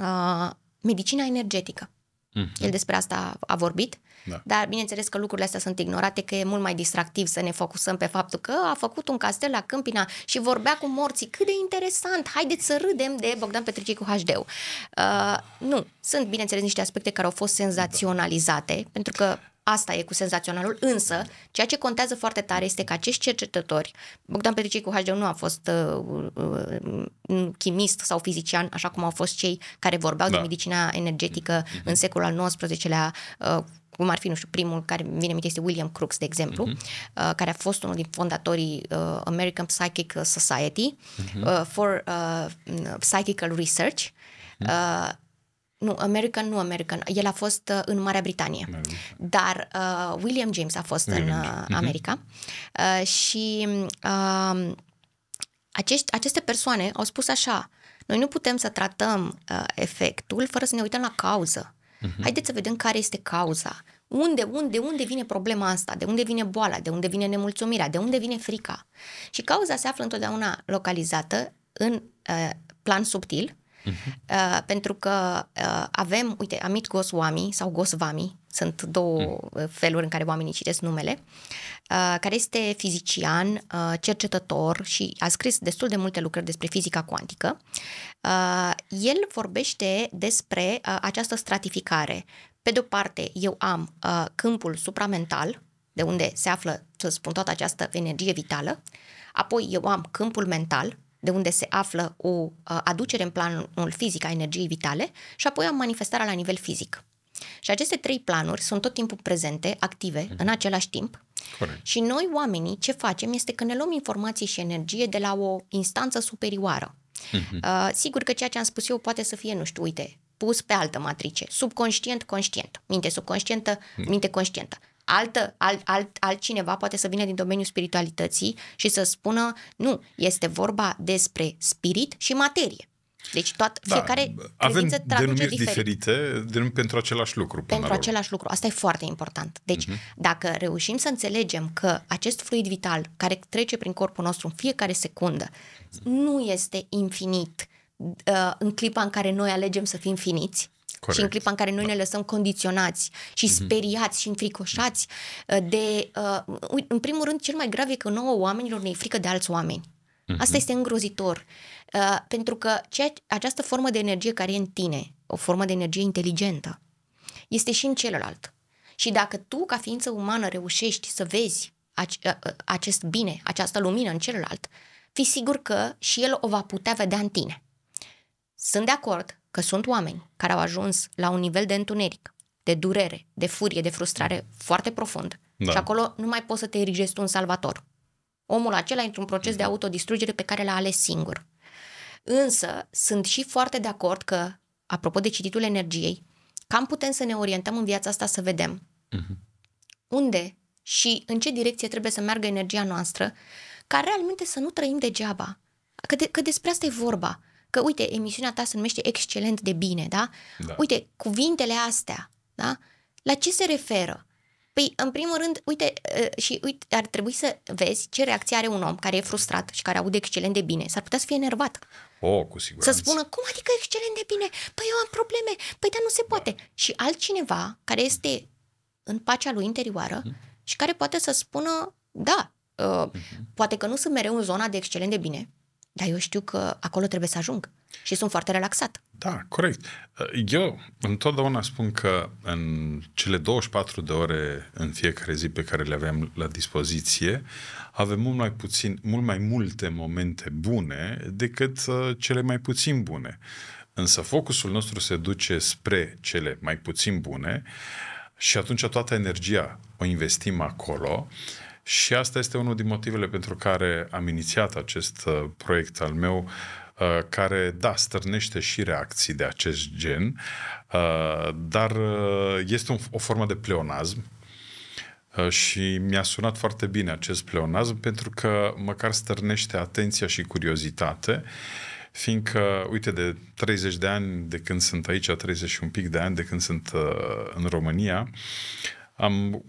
Speaker 1: uh, medicina energetică.
Speaker 3: Mm-hmm. El despre
Speaker 1: asta a vorbit, da. dar bineînțeles că lucrurile astea sunt ignorate, că e mult mai distractiv să ne focusăm pe faptul că a făcut un castel la Câmpina și vorbea cu morții. Cât de interesant! Haideți să râdem de Bogdan Petricii cu hd uh, Nu, sunt bineînțeles niște aspecte care au fost da. senzaționalizate, da. pentru că Asta e cu senzaționalul, însă ceea ce contează foarte tare este că acești cercetători, Bogdan Petricei cu HD nu a fost uh, uh, uh, chimist sau fizician, așa cum au fost cei care vorbeau da. de medicina energetică mm-hmm. în secolul al XIX-lea, uh, cum ar fi, nu știu, primul care vine minte este William Crookes, de exemplu, uh-huh. uh, care a fost unul din fondatorii uh, American Psychic Society uh-huh. uh, for uh, Psychical Research. Mm-hmm. Uh, nu, American nu American. El a fost uh, în Marea Britanie. American. Dar uh, William James a fost William în uh, mhm. America. Uh, și uh, acești, aceste persoane au spus așa, noi nu putem să tratăm uh, efectul fără să ne uităm la cauză. Uh-huh. Haideți să vedem care este cauza. Unde, unde, unde vine problema asta? De unde vine boala? De unde vine nemulțumirea? De unde vine frica? Și cauza se află întotdeauna localizată în uh, plan subtil, Uh-huh. Uh, pentru că uh, avem, uite, Amit Goswami sau Gosvami, sunt două uh-huh. feluri în care oamenii citesc numele, uh, care este fizician, uh, cercetător și a scris destul de multe lucrări despre fizica cuantică. Uh, el vorbește despre uh, această stratificare. Pe de-o parte, eu am uh, câmpul supramental, de unde se află, să spun, toată această energie vitală, apoi eu am câmpul mental, de unde se află o uh, aducere în planul fizic a energiei vitale și apoi am manifestarea la nivel fizic. Și aceste trei planuri sunt tot timpul prezente, active, mhm. în același timp. Corect. Și noi, oamenii, ce facem este că ne luăm informații și energie de la o instanță superioară. Mm-hmm. Uh, sigur că ceea ce am spus eu poate să fie, nu știu, uite, pus pe altă matrice, subconștient, conștient, minte subconștientă, da. minte conștientă altă, alt, alt, altcineva poate să vină din domeniul spiritualității și să spună, nu, este vorba despre spirit și materie. Deci toată, da, fiecare avem denumiri diferit.
Speaker 2: diferite denumiri pentru același lucru. Până pentru același
Speaker 1: lucru. Asta e foarte important. Deci uh-huh. dacă reușim să înțelegem că acest fluid vital care trece prin corpul nostru în fiecare secundă nu este infinit uh, în clipa în care noi alegem să fim finiți, Corect. și în clipa în care noi da. ne lăsăm condiționați și mhm. speriați și înfricoșați uh, de... Uh, în primul rând, cel mai grav e că nouă oamenilor ne e frică de alți oameni. Mhm. Asta este îngrozitor. Uh, pentru că ceea, această formă de energie care e în tine, o formă de energie inteligentă, este și în celălalt. Și dacă tu, ca ființă umană, reușești să vezi ac- uh, uh, acest bine, această lumină în celălalt, fi sigur că și el o va putea vedea în tine. Sunt de acord că sunt oameni care au ajuns la un nivel de întuneric, de durere, de furie, de frustrare foarte profund da. și acolo nu mai poți să te erigești un salvator. Omul acela într-un proces de da. autodistrugere pe care l-a ales singur. Însă sunt și foarte de acord că, apropo de cititul energiei, cam putem să ne orientăm în viața asta să vedem uh-huh. unde și în ce direcție trebuie să meargă energia noastră, ca realmente să nu trăim degeaba. Că, de, că despre asta e vorba că uite, emisiunea ta se numește Excelent de bine, da? da. Uite, cuvintele astea, da? La ce se referă? Păi, în primul rând, uite, uh, și uite, ar trebui să vezi ce reacție are un om care e frustrat și care aude excelent de bine. S-ar putea să fie enervat.
Speaker 2: Oh, cu siguranță. Să
Speaker 1: spună, cum adică excelent de bine? Păi eu am probleme, păi dar nu se da. poate. Da. Și altcineva care este în pacea lui interioară mm-hmm. și care poate să spună, da, uh, mm-hmm. poate că nu sunt mereu în zona de excelent de bine, dar eu știu că acolo trebuie să ajung și sunt foarte relaxat. Da,
Speaker 2: corect. Eu întotdeauna spun că în cele 24 de ore în fiecare zi pe care le avem la dispoziție, avem mult mai puțin, mult mai multe momente bune decât uh, cele mai puțin bune. Însă focusul nostru se duce spre cele mai puțin bune și atunci toată energia o investim acolo și asta este unul din motivele pentru care am inițiat acest uh, proiect al meu, uh, care, da, stârnește și reacții de acest gen, uh, dar este o formă de pleonazm, și mi-a sunat foarte bine acest pleonazm pentru că măcar stârnește atenția și curiozitate fiindcă, uite, de 30 de ani de când sunt aici, 30 și un pic de ani de când sunt în România, am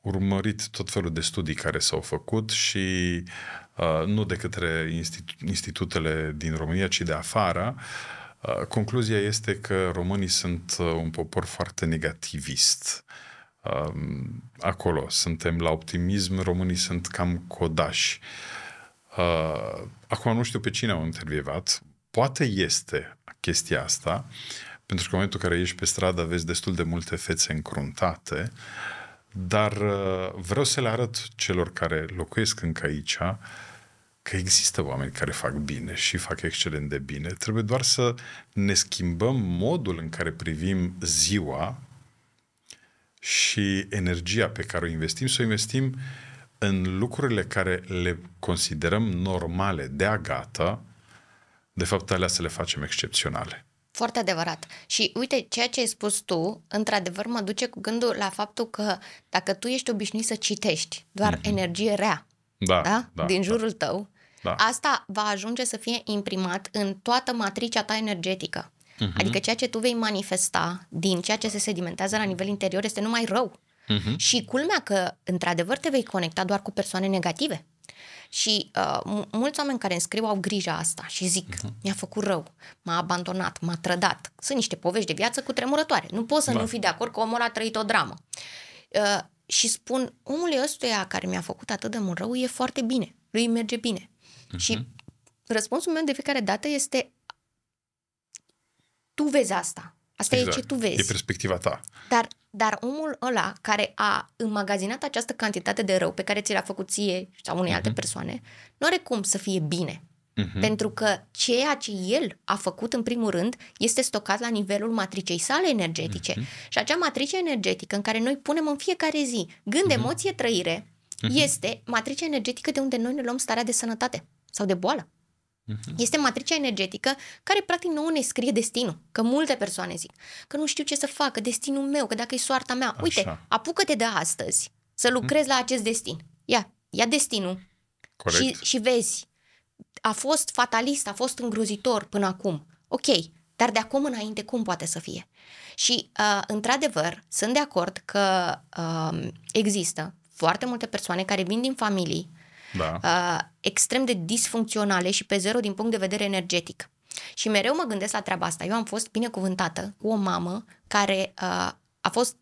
Speaker 2: urmărit tot felul de studii care s-au făcut și uh, nu de către institu- institutele din România, ci de afara, uh, concluzia este că românii sunt uh, un popor foarte negativist. Uh, acolo suntem la optimism, românii sunt cam codași. Uh, acum nu știu pe cine au intervievat, poate este chestia asta, pentru că în momentul în care ieși pe stradă vezi destul de multe fețe încruntate, uh, dar uh, vreau să le arăt celor care locuiesc încă aici că există oameni care fac bine și fac excelent de bine. Trebuie doar să ne schimbăm modul în care privim ziua și energia pe care o investim, să o investim în lucrurile care le considerăm normale, de-a gata, de fapt alea să le facem excepționale.
Speaker 1: Foarte adevărat. Și uite, ceea ce ai spus tu, într-adevăr, mă duce cu gândul la faptul că dacă tu ești obișnuit să citești doar mm-hmm. energie rea
Speaker 3: da, da? Da, din da. jurul da. tău, da.
Speaker 1: asta va ajunge să fie imprimat în toată matricea ta energetică. Mm-hmm. Adică ceea ce tu vei manifesta din ceea ce se sedimentează la nivel interior este numai rău. Mm-hmm. Și culmea că, într-adevăr, te vei conecta doar cu persoane negative. Și uh, mulți oameni care îmi scriu au grija asta și zic, uh-huh. mi-a făcut rău, m-a abandonat, m-a trădat. Sunt niște povești de viață cu tremurătoare. Nu poți să da. nu fi de acord că omul a trăit o dramă. Uh, și spun, omul ăstuia care mi-a făcut atât de mult rău e foarte bine, lui merge bine. Uh-huh. Și răspunsul meu de fiecare dată este, tu vezi asta, Asta exact. e ce exact. tu vezi. E
Speaker 2: perspectiva ta.
Speaker 1: Dar, dar omul ăla care a înmagazinat această cantitate de rău pe care ți l-a făcut ție sau unei uh-huh. alte mhm. persoane, nu are cum să fie bine. Uh-huh. Pentru că ceea ce el a făcut, în primul rând, este stocat la nivelul matricei sale energetice. Uh-huh. Și acea matrice energetică în care noi punem în fiecare zi gând, uh-huh. emoție, trăire, uh-huh. este matricea energetică de unde noi ne luăm starea de sănătate sau de boală. Mhm. Este matricea energetică care practic nouă ne scrie destinul. Că multe persoane zic că nu știu ce să facă, destinul meu, că dacă e soarta mea. Așa. Uite, apucă-te de astăzi să mhm. lucrezi hmm? la acest destin. Ia, ia destinul Corect. Și, și vezi. A fost fatalist, a fost îngrozitor până acum. Ok, dar de acum înainte cum poate să fie? Și, uh, într-adevăr, sunt de acord că uh, există foarte multe persoane care vin din familii da. uh, extrem de disfuncționale și pe zero din punct de vedere energetic. Și mereu mă gândesc la treaba asta. Eu am fost binecuvântată cu o mamă care uh, a fost,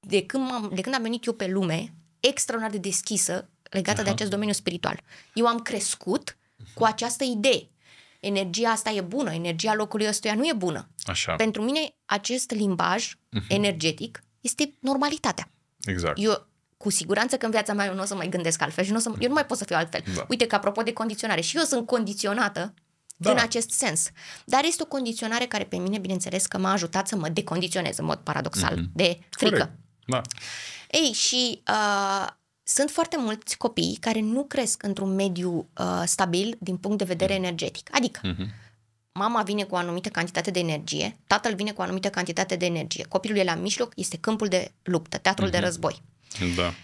Speaker 1: de când, am, de când am venit eu pe lume, extraordinar de deschisă legată Aha. de acest domeniu spiritual. Eu am crescut mhm. cu această idee. Energia asta e bună, energia locului ăstuia nu e bună. Așa. Pentru mine, acest limbaj uh-huh. energetic este normalitatea. Exact. Eu cu siguranță că în viața mea eu nu o să mai gândesc altfel și nu o să, eu nu mai pot să fiu altfel. Da. Uite că apropo de condiționare, și eu sunt condiționată da. în acest sens. Dar este o condiționare care pe mine, bineînțeles, că m-a ajutat să mă decondiționez în mod paradoxal mm-hmm. de
Speaker 3: frică. Da.
Speaker 1: Ei, și uh, sunt foarte mulți copii care nu cresc într-un mediu uh, stabil din punct de vedere mm-hmm. energetic. Adică, mm-hmm mama vine cu o anumită cantitate de energie, tatăl vine cu o anumită cantitate de energie, copilul e la mijloc, este câmpul de luptă, teatrul mm-hmm. de război. Da.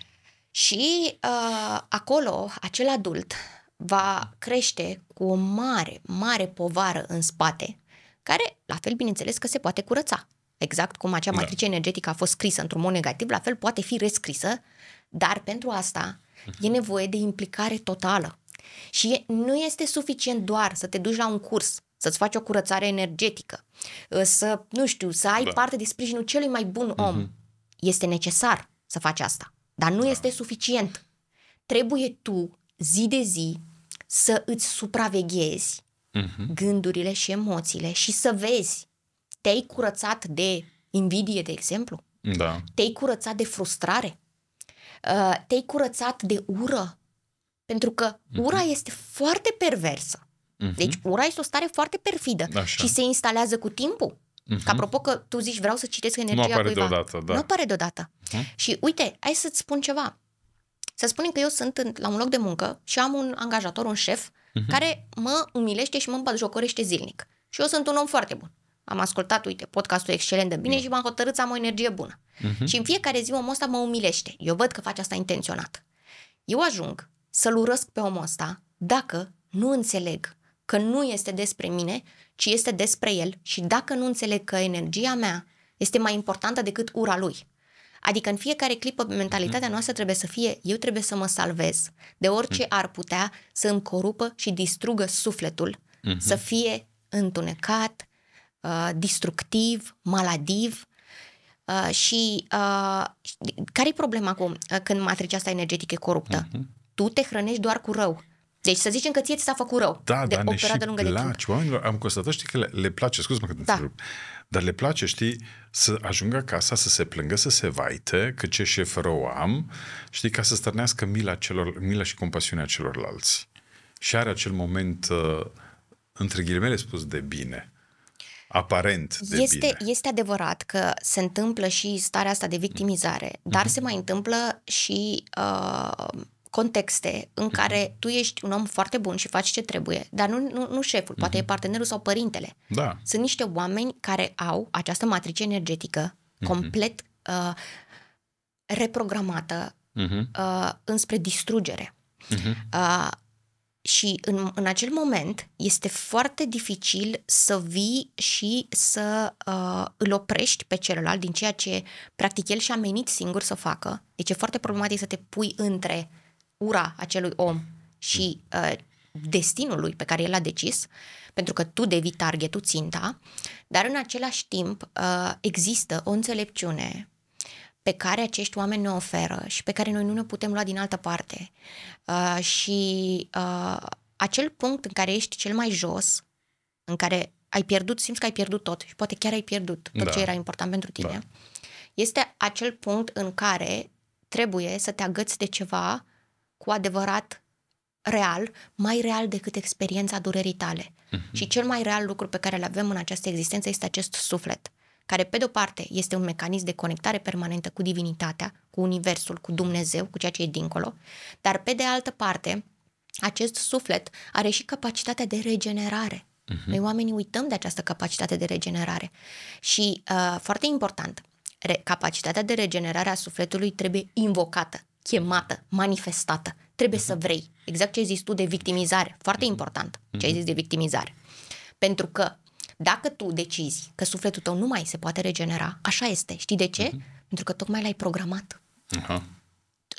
Speaker 1: Și uh, acolo, acel adult va crește cu o mare, mare povară în spate, care, la fel, bineînțeles că se poate curăța. Exact cum acea da. matrice da. energetică a fost scrisă într-un mod negativ, la fel poate fi rescrisă, dar pentru asta mhm. e nevoie de implicare totală. Și nu este suficient doar să te duci la un curs, să-ți faci o curățare energetică, uh, să, nu știu, să ai da. parte de sprijinul celui mai bun om. Uh-huh. Este necesar să faci asta. Dar nu da. este suficient. Trebuie tu, zi de zi, să îți supraveghezi uh-huh. gândurile și emoțiile și să vezi. Te-ai curățat de invidie, de exemplu? Da. Te-ai curățat de frustrare? Uh, te-ai curățat de ură? Pentru că mhm. ura uh-huh. este foarte perversă. Uh-huh. Deci ura este o stare foarte perfidă Așa. și se instalează cu timpul. Uh-huh. Că mhm. apropo că tu zici vreau să citesc energia cuiva. nu apare cuiva. Deodată, da. Nu apare deodată. Uh-huh. Și uite, hai să-ți spun ceva. Să spunem că eu sunt în, la un loc de muncă și am un angajator, un șef, uh-huh. care mă umilește și mă jocorește zilnic. Și eu sunt un om foarte bun. Am ascultat, uite, podcastul excelent de bine uh-huh. și m-am hotărât să am o energie bună. Uh-huh. Și în fiecare zi omul ăsta mă umilește. Eu văd că face asta intenționat. Eu ajung să-l urăsc pe omul ăsta dacă nu înțeleg că nu este despre mine, ci este despre el și dacă nu înțeleg că energia mea este mai importantă decât ura lui. Adică în fiecare clipă mentalitatea mhm. noastră trebuie să fie eu trebuie să mă salvez de orice mhm. ar putea să îmi corupă și distrugă sufletul, uh-huh. să fie întunecat, uh, distructiv, maladiv. Uh, și uh, care e problema cu, uh, când matricea asta energetică e coruptă? Uh-huh. Tu te hrănești doar cu rău. Deci să zicem că ție ți s-a făcut rău da, de dar o perioadă lungă place. de
Speaker 2: timp. Oamenilor, am constatat, știi, că le, le place, scuze mă că da. întrerup, dar le place, știi, să ajungă acasă, să se plângă, să se vaite, că ce șef rău am, știi, ca să stărnească mila, celor, mila și compasiunea celorlalți. Și are acel moment, uh, între ghilimele spus, de bine aparent de este, bine.
Speaker 1: Este adevărat că se întâmplă și starea asta de victimizare, mm-hmm. dar mm-hmm. se mai întâmplă și uh, contexte în mhm. care tu ești un om foarte bun și faci ce trebuie, dar nu, nu, nu șeful, mm-hmm. poate mhm. e partenerul sau părintele. Da. Sunt niște oameni care au această matrice energetică mm-hmm. complet uh, reprogramată uh-huh. uh, înspre distrugere. Uh-huh. Uh, și în, în acel moment este foarte dificil să vii și să uh, îl oprești pe celălalt din ceea ce practic el și-a menit singur să facă. Deci e foarte problematic să te pui între ura acelui om și uh, destinul lui pe care el a decis, pentru că tu devii targetul ținta, dar în același timp uh, există o înțelepciune pe care acești oameni ne oferă și pe care noi nu ne putem lua din altă parte. Uh, și uh, acel punct în care ești cel mai jos, în care ai pierdut, simți că ai pierdut tot și poate chiar ai pierdut tot da. ce era important pentru tine, da. este acel punct în care trebuie să te agăți de ceva cu adevărat real, mai real decât experiența durerii tale. Uh-huh. Și cel mai real lucru pe care îl avem în această existență este acest suflet, care pe de-o parte este un mecanism de conectare permanentă cu divinitatea, cu universul, cu Dumnezeu, cu ceea ce e dincolo, dar pe de altă parte, acest suflet are și capacitatea de regenerare. Uh-huh. Noi oamenii uităm de această capacitate de regenerare. Și uh, foarte important, re- capacitatea de regenerare a sufletului trebuie invocată, chemată, manifestată. Trebuie să mhm. vrei. Exact ce ai zis tu de victimizare. Foarte mhm. important ce ai mhm. zis de victimizare. Pentru că dacă tu decizi că sufletul tău nu mai se poate regenera, așa este. Știi de ce? Uh-huh. Pentru că tocmai l-ai programat. Uh-huh.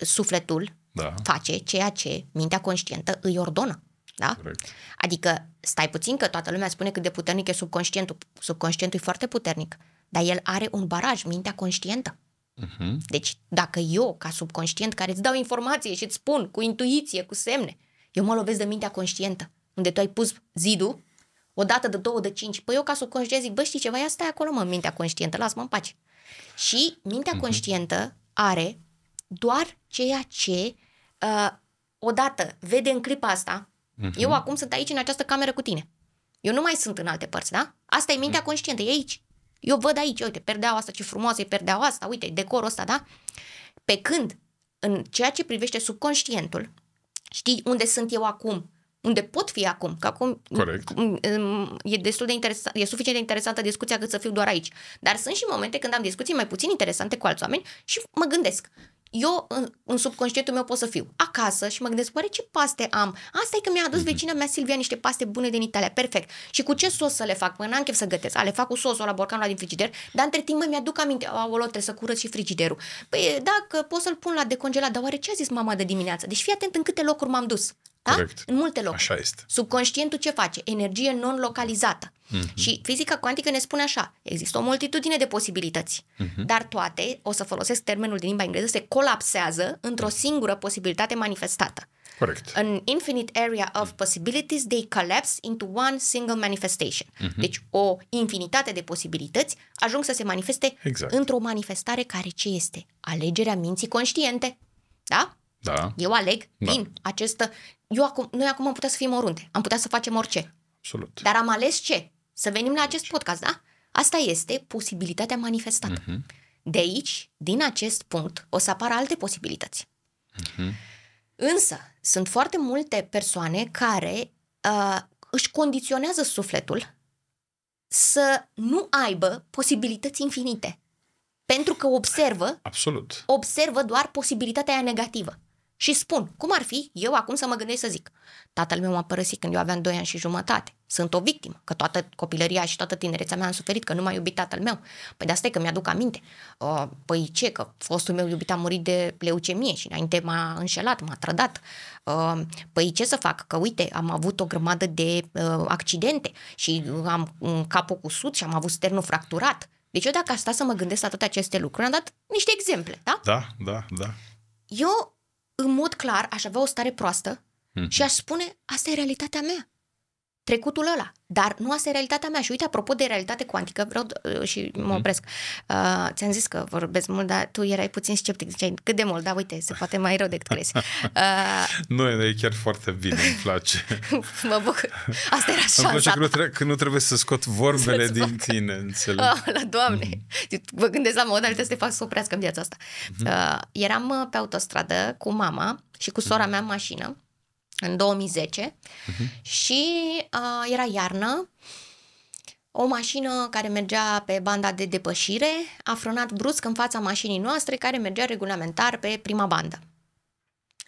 Speaker 1: Sufletul da. face ceea ce mintea conștientă îi ordonă. Da? Correct. Adică stai puțin că toată lumea spune cât de puternic e subconștientul. Subconștientul e foarte puternic, dar el are un baraj, mintea conștientă. Uh-huh. Deci dacă eu, ca subconștient, care îți dau informație și îți spun cu intuiție, cu semne, eu mă lovesc de mintea conștientă, unde tu ai pus zidul, o dată de două, de cinci, păi eu ca subconștient zic, bă, știi ceva, ia stai acolo, mă, mintea conștientă, lasă-mă în pace. Și mintea uh-huh. conștientă are doar ceea ce uh, odată vede în clipa asta, uh-huh. eu acum sunt aici în această cameră cu tine. Eu nu mai sunt în alte părți, da? Asta e mintea mm. conștientă, e aici. Eu văd aici, uite, perdeaua asta, ce frumoasă e perdeaua asta, uite, decorul ăsta, da? Pe când, în ceea ce privește subconștientul, știi unde sunt eu acum, unde pot fi acum, că acum Corect. e destul de interesant, e suficient de interesantă discuția cât să fiu doar aici. Dar sunt și momente când am discuții mai puțin interesante cu alți oameni și mă gândesc, eu în, în subconștientul meu pot să fiu acasă și mă gândesc, oare ce paste am? Asta e că mi-a adus mhm. vecina mea Silvia niște paste bune din Italia, perfect. Și cu ce sos să le fac? Până n-am chef să gătesc. A, le fac cu sosul la borcanul din frigider, dar între timp mă mi-aduc aminte, aolo, trebuie să curăț și frigiderul. Păi dacă pot să-l pun la decongelat, dar oare ce a zis mama de dimineață? Deci fii atent în câte locuri m-am dus. Da? Corect. În multe locuri. Așa este. Subconștientul ce face? Energie non-localizată. Uh-huh. Și fizica cuantică ne spune așa, există o multitudine de posibilități, uh-huh. dar toate, o să folosesc termenul din limba engleză, se colapsează într-o singură posibilitate manifestată. Corect. An infinite area of possibilities, they collapse into one single manifestation. Uh-huh. Deci o infinitate de posibilități ajung să se manifeste exact. într-o manifestare care ce este? Alegerea minții conștiente. Da? Da. Eu aleg da. din această eu acum, noi acum am putea să fim oriunde, am putea să facem orice. Absolut. Dar am ales ce? Să venim la acest podcast, da? Asta este posibilitatea manifestată. Uh-huh. De aici, din acest punct, o să apară alte posibilități. Uh-huh. Însă, sunt foarte multe persoane care uh, își condiționează sufletul să nu aibă posibilități infinite. Pentru că observă. Absolut. Observă doar posibilitatea aia negativă și spun, cum ar fi eu acum să mă gândesc să zic. Tatăl meu m-a părăsit când eu aveam 2 ani și jumătate. Sunt o victimă, că toată copilăria și toată tinerețea mea am suferit, că nu m-a iubit tatăl meu. Păi de asta e că mi-aduc aminte. Uh, păi ce, că fostul meu iubit a murit de leucemie și înainte m-a înșelat, m-a trădat. Uh, păi ce să fac, că uite, am avut o grămadă de uh, accidente și am un capul cusut și am avut sternul fracturat. Deci eu dacă asta să mă gândesc la toate aceste lucruri, am dat niște exemple, da?
Speaker 2: Da, da, da.
Speaker 1: Eu în mod clar, aș avea o stare proastă mm-hmm. și aș spune, asta e realitatea mea trecutul ăla. Dar nu asta e realitatea mea. Și uite, apropo de realitate cuantică, vreau uh, și mă mhm. opresc. Uh, ți-am zis că vorbesc mult, dar tu erai puțin sceptic. Ziceai, cât de mult, da, uite, se poate mai rău decât crezi. Uh,
Speaker 2: nu, e chiar foarte bine, îmi place.
Speaker 1: mă bucur. Asta era șansa. Îmi place că nu,
Speaker 2: tre- că nu trebuie să scot vorbele să din tine, înțeleg. Oh,
Speaker 1: la doamne! Mm-hmm. Vă gândesc la modalitatea să te fac să oprească în viața asta. Mhm. Uh, eram uh, pe autostradă cu mama și cu sora mhm. mea în mașină în 2010
Speaker 3: uh-huh.
Speaker 1: și uh, era iarnă. O mașină care mergea pe banda de depășire a frânat brusc în fața mașinii noastre care mergea regulamentar pe prima bandă.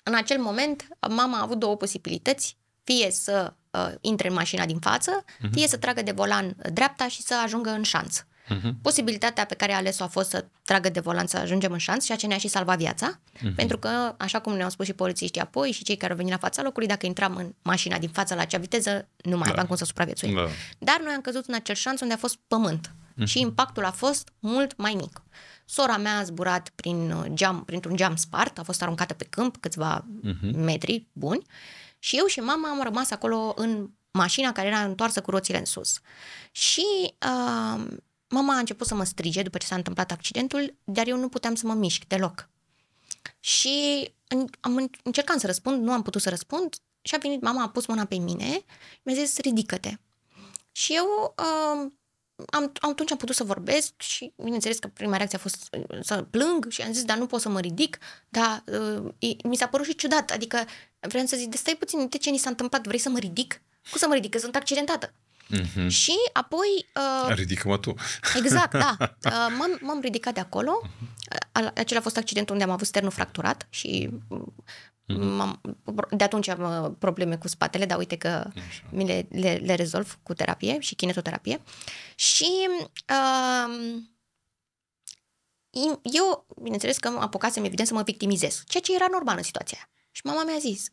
Speaker 1: În acel moment, mama a avut două posibilități, fie să uh, intre în mașina din față, uh-huh. fie să tragă de volan dreapta și să ajungă în șanță. Uh-huh. Posibilitatea pe care a ales-o a fost să tragă de volan să ajungem în șans, ceea ce ne-a și salvat viața, uh-huh. pentru că, așa cum ne-au spus și polițiștii apoi și cei care au venit la fața locului, dacă intram în mașina din fața la acea viteză, nu mai da. aveam cum să supraviețuim. Da. Dar noi am căzut în acel șans unde a fost pământ uh-huh. și impactul a fost mult mai mic. Sora mea a zburat prin uh, geam, printr-un geam spart, a fost aruncată pe câmp câțiva uh-huh. metri buni și eu și mama am rămas acolo în mașina care era întoarsă cu roțile în sus. Și uh, Mama a început să mă strige după ce s-a întâmplat accidentul, dar eu nu puteam să mă mișc deloc. Și am încercat să răspund, nu am putut să răspund și a venit mama, a pus mâna pe mine, mi-a zis, ridică-te. Și eu uh, am, atunci am putut să vorbesc și, bineînțeles, că prima reacție a fost să plâng și am zis, dar nu pot să mă ridic, dar uh, mi s-a părut și ciudat, adică vreau să zic, de stai puțin, de ce ni s-a întâmplat, vrei să mă ridic? Cum să mă ridic, că sunt accidentată. Mm-hmm. Și apoi... Uh, Ridică-mă tu. Exact, da. Uh, m-am, ridicat de acolo. Mm-hmm. Acela a fost accidentul unde am avut sternul fracturat și mm-hmm. de atunci am uh, probleme cu spatele, dar uite că Așa. mi le, le, le rezolv cu terapie și kinetoterapie. Și uh, eu, bineînțeles că am apucat mă mi evident să mă victimizez, ceea ce era normal în situația aia. Și mama mi-a zis,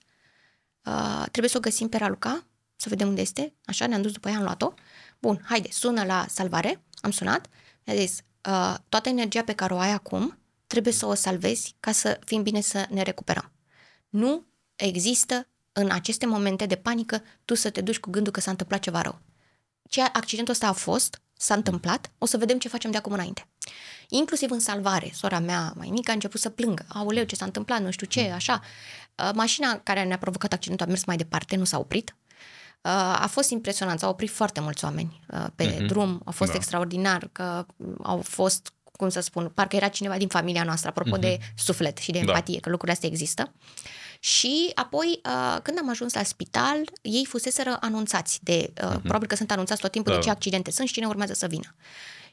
Speaker 1: uh, trebuie să o găsim pe Raluca să vedem unde este, așa, ne-am dus după ea, am luat-o. Bun, haide, sună la salvare, am sunat, mi-a zis, uh, toată energia pe care o ai acum, trebuie să o salvezi ca să fim bine să ne recuperăm. Nu există în aceste momente de panică tu să te duci cu gândul că s-a întâmplat ceva rău. Ce accidentul ăsta a fost, s-a întâmplat, o să vedem ce facem de acum înainte. Inclusiv în salvare, sora mea mai mică a început să plângă. Auleu, ce s-a întâmplat, nu știu ce, așa. Uh, mașina care ne-a provocat accidentul a mers mai departe, nu s-a oprit, Uh, a fost impresionant, s-au oprit foarte mulți oameni uh, pe mm-hmm. drum, a fost da. extraordinar că au fost, cum să spun, parcă era cineva din familia noastră, apropo mm-hmm. de suflet și de da. empatie, da. că lucrurile astea există. Și apoi, uh, când am ajuns la spital, ei fuseseră anunțați de, mm-hmm. probabil că sunt anunțați tot timpul da. de ce accidente sunt și cine urmează să vină.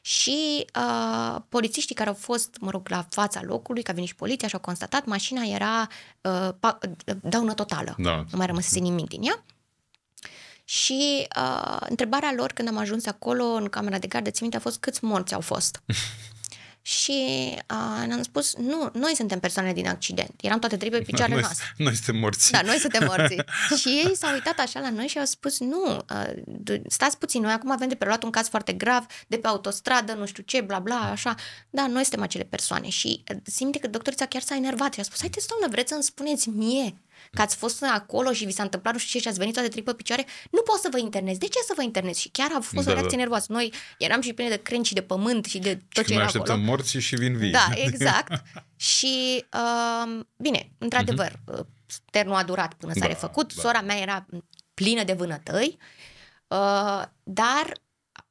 Speaker 1: Și uh, polițiștii care au fost, mă rog, la fața locului, că a venit și poliția și au constatat, mașina era uh, pa- daună totală. Da. Nu mai rămăsese nimic din ea. Și uh, întrebarea lor când am ajuns acolo, în camera de gardă, țin minte, a fost câți morți au fost. și uh, ne-am spus, nu, noi suntem persoane din accident. Eram toate trei pe picioarele noastre.
Speaker 2: Noi suntem morți. Da, noi suntem
Speaker 1: morți. și ei s-au uitat așa la noi și au spus, nu, uh, stați puțin, noi acum avem de preluat un caz foarte grav de pe autostradă, nu știu ce, bla bla, așa. Da, noi suntem acele persoane. Și simte uh, că doctorița chiar s-a enervat și a spus, haideți, doamnă, vreți să-mi spuneți mie că ați fost acolo și vi s-a întâmplat nu știu ce și ați venit toate trei pe picioare, nu pot să vă internez. De ce să vă internez? Și chiar a fost da, o reacție da. nervoasă. Noi eram și pline de crenci și de pământ și de tot și ce era așteptăm acolo.
Speaker 2: morții și vin vii. Da,
Speaker 1: exact. și uh, bine, într-adevăr, uh-huh. Mhm. ternul a durat până s-a da, refăcut. Da. Sora mea era plină de vânătăi, uh, dar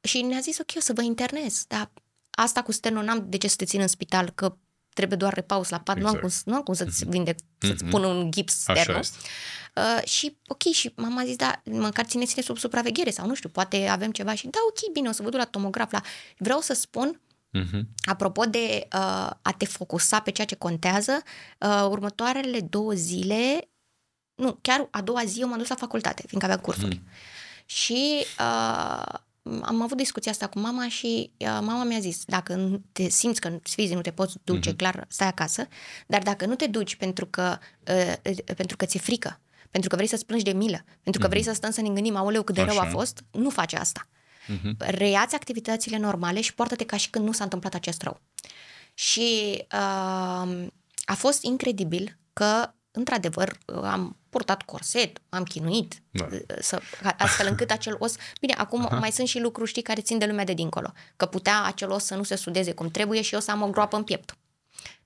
Speaker 1: și ne-a zis, ok, o să vă internez, dar asta cu sternul n-am de ce să te țin în spital, că trebuie doar repaus la pat, exact. nu, am cum, exact. nu am cum să-ți mhm. vindec, mm-hmm.
Speaker 3: să-ți mhm. pun un gips Este.
Speaker 1: Uh, și ok, și mama a zis, da, măcar ține ține sub supraveghere sau nu știu, poate avem ceva și da, ok, bine, o să vă duc la tomograf. La... Vreau să spun uh Apropo de uh, a te focusa pe ceea ce contează, uh, următoarele două zile, nu, chiar a doua zi eu m-am dus la facultate, fiindcă aveam cursuri. uh Și uh, am avut discuția asta cu mama și uh, mama mi-a zis, dacă te simți că fizic nu te poți duce, uh-huh. clar, stai acasă, dar dacă nu te duci pentru că, uh, uh, pentru că ți-e frică, pentru că vrei să-ți plângi de milă, pentru că uh-huh. vrei să stăm să ne gândim, aoleu, cât de Așa. rău a fost, nu face asta. Uh-huh. Reiați activitățile normale și poartă-te ca și când nu s-a întâmplat acest rău. Și uh, a fost incredibil că, într-adevăr, am purtat corset, am chinuit, da. Uh, să, astfel încât acel os... Bine, acum Aha. mai sunt și lucruri, știi, care țin de lumea de dincolo. Că putea acel os să nu se sudeze cum trebuie și eu să am o groapă în piept.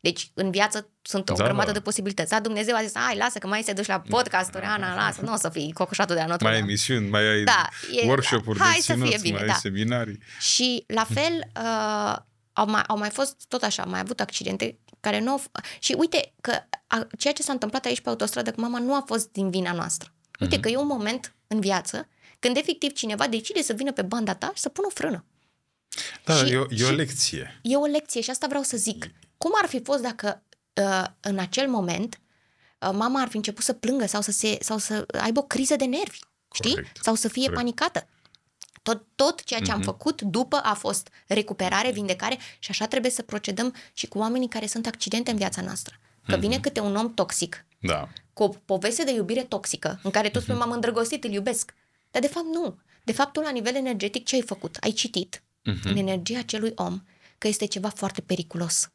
Speaker 1: Deci, în viață sunt da, o da, grămadă da. de posibilități. Da, Dumnezeu a zis, ai lasă că mai se duci la da. podcast, Ana, lasă, nu o să fii cocoșatul de la Mai ai
Speaker 2: emisiuni, mai ai da, da workshop-uri hai să fie bine, mai da. ai seminarii.
Speaker 1: Și, la fel, uh, au, mai, au mai fost tot așa, mai avut accidente care nu... Au f- și uite că a, ceea ce s-a întâmplat aici pe autostradă cu mama nu a fost din vina noastră. Uite uh-huh. că e un moment în viață când efectiv cineva decide să vină pe banda ta și să pună o frână.
Speaker 2: Da, și, e, o, e o lecție.
Speaker 1: E o lecție și asta vreau să zic. Cum ar fi fost dacă uh, în acel moment uh, mama ar fi început să plângă sau să, se, sau să aibă o criză de nervi, Corect. știi? Sau să fie Correct. panicată. Tot, tot ceea ce am mm-hmm. făcut după a fost recuperare, vindecare și așa trebuie să procedăm și cu oamenii care sunt accidente în viața noastră. Că mm-hmm. vine mhm. câte un om toxic. Da. Cu o poveste de iubire toxică, în care tu spui, mm-hmm. m-am îndrăgostit, îl iubesc. Dar de fapt nu. De fapt tu la nivel energetic ce ai făcut? Ai citit mm-hmm. în energia acelui om că este ceva foarte periculos.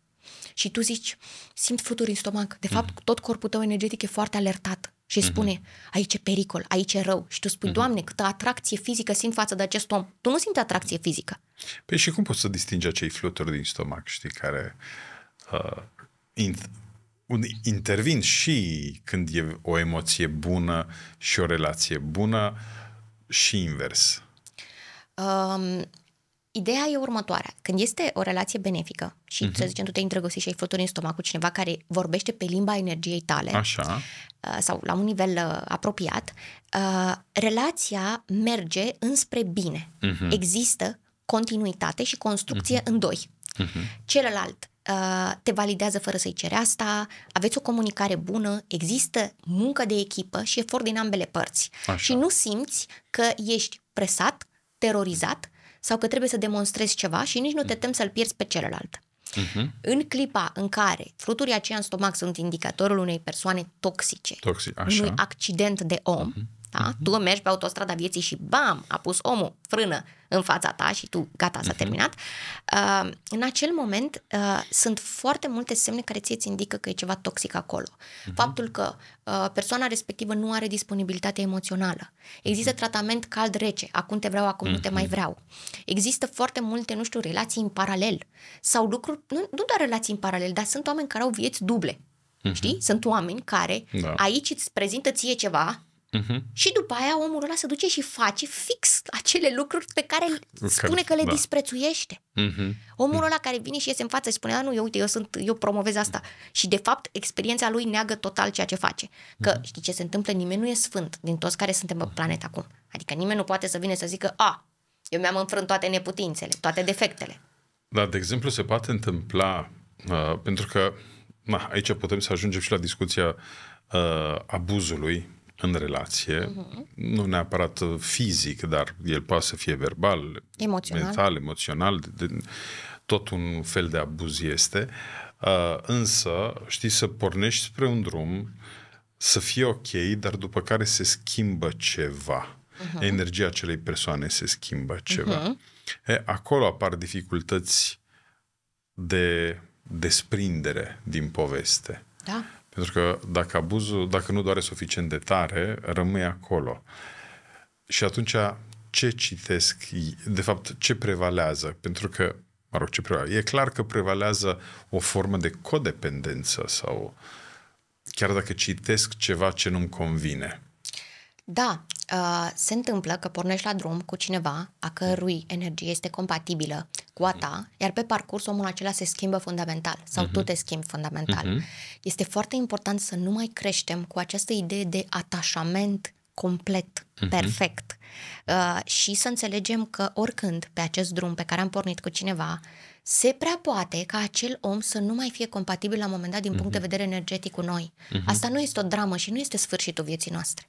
Speaker 1: Și tu zici, simt fluturi în stomac. De fapt, mm-hmm. tot corpul tău energetic e foarte alertat și mm-hmm. spune, aici e pericol, aici e rău. Și tu spui, mm-hmm. Doamne, câtă atracție fizică simt față de acest om. Tu nu simți atracție fizică.
Speaker 2: Păi și cum poți să distingi acei fluturi din stomac, știi, care uh, in, intervin și când e o emoție bună și o relație bună și invers.
Speaker 1: Um, ideea e următoarea. Când este o relație benefică și, uh-huh. să zicem, tu te îndrăgostești și ai floturi în stomac cu cineva care vorbește pe limba energiei tale Așa. Uh, sau la un nivel uh, apropiat, uh, relația merge înspre bine. Uh-huh. Există continuitate și construcție uh-huh. în doi. Uh-huh. Celălalt Uh, te validează fără să-i cere asta, aveți o comunicare bună, există muncă de echipă și efort din ambele părți. Așa. Și nu simți că ești presat, terorizat sau că trebuie să demonstrezi ceva și nici nu te mm. temi să-l pierzi pe celălalt. Uh-huh. În clipa în care fruturii aceia în stomac sunt indicatorul unei persoane toxice,
Speaker 2: Toxic, așa. unui
Speaker 1: accident de om, uh-huh da? Uh-huh. Tu mergi pe autostrada vieții și bam, a pus omul frână în fața ta și tu gata, s-a uh-huh. terminat. Uh, în acel moment uh, sunt foarte multe semne care ție ți indică că e ceva toxic acolo. Uh-huh. Faptul că uh, persoana respectivă nu are disponibilitate emoțională. Există uh-huh. tratament cald-rece, acum te vreau, acum uh-huh. nu te mai vreau. Există foarte multe, nu știu, relații în paralel sau lucruri, nu, nu doar relații în paralel, dar sunt oameni care au vieți duble. Știi? Sunt oameni care da. aici îți prezintă ție ceva Uh-huh. Și după aia omul ăla se duce și face fix acele lucruri pe care
Speaker 3: spune că le da.
Speaker 1: disprețuiește. Uh-huh. Omul ăla care vine și iese în față și spune, a, nu, eu uite, eu sunt, eu promovez asta. Uh-huh. Și de fapt, experiența lui neagă total ceea ce face. Că uh-huh. știi ce se întâmplă? Nimeni nu e sfânt din toți care suntem pe planetă acum. Adică nimeni nu poate să vină să zică, a, eu mi-am înfrânt toate neputințele, toate defectele.
Speaker 2: Da, de exemplu, se poate întâmpla, uh, pentru că na, aici putem să ajungem și la discuția uh, abuzului în relație, uh-huh. nu neapărat fizic, dar el poate să fie verbal,
Speaker 1: emoțional. mental,
Speaker 2: emoțional, de, de, tot un fel de abuz este, uh, însă știi să pornești spre un drum, să fie ok, dar după care se schimbă ceva. Uh-huh. Energia acelei persoane se schimbă ceva. Uh-huh. E, acolo apar dificultăți de desprindere din poveste. Da. Pentru că dacă abuzul, dacă nu doare suficient de tare, rămâi acolo. Și atunci ce citesc, de fapt ce prevalează? Pentru că, mă rog, ce prevalează? E clar că prevalează o formă de codependență sau chiar dacă citesc ceva ce nu-mi convine.
Speaker 1: Da, uh, se întâmplă că pornești la drum cu cineva a cărui energie este compatibilă cu a ta, mhm. iar pe parcurs omul acela se schimbă fundamental sau uh-huh. tu te schimbi fundamental. Uh-huh. Este foarte important să nu mai creștem cu această idee de atașament complet, uh-huh. perfect uh, și să înțelegem că oricând pe acest drum pe care am pornit cu cineva, se prea poate ca acel om să nu mai fie compatibil la un moment dat din uh-huh. punct de vedere energetic cu noi. Uh-huh. Asta nu este o dramă și nu este sfârșitul vieții noastre.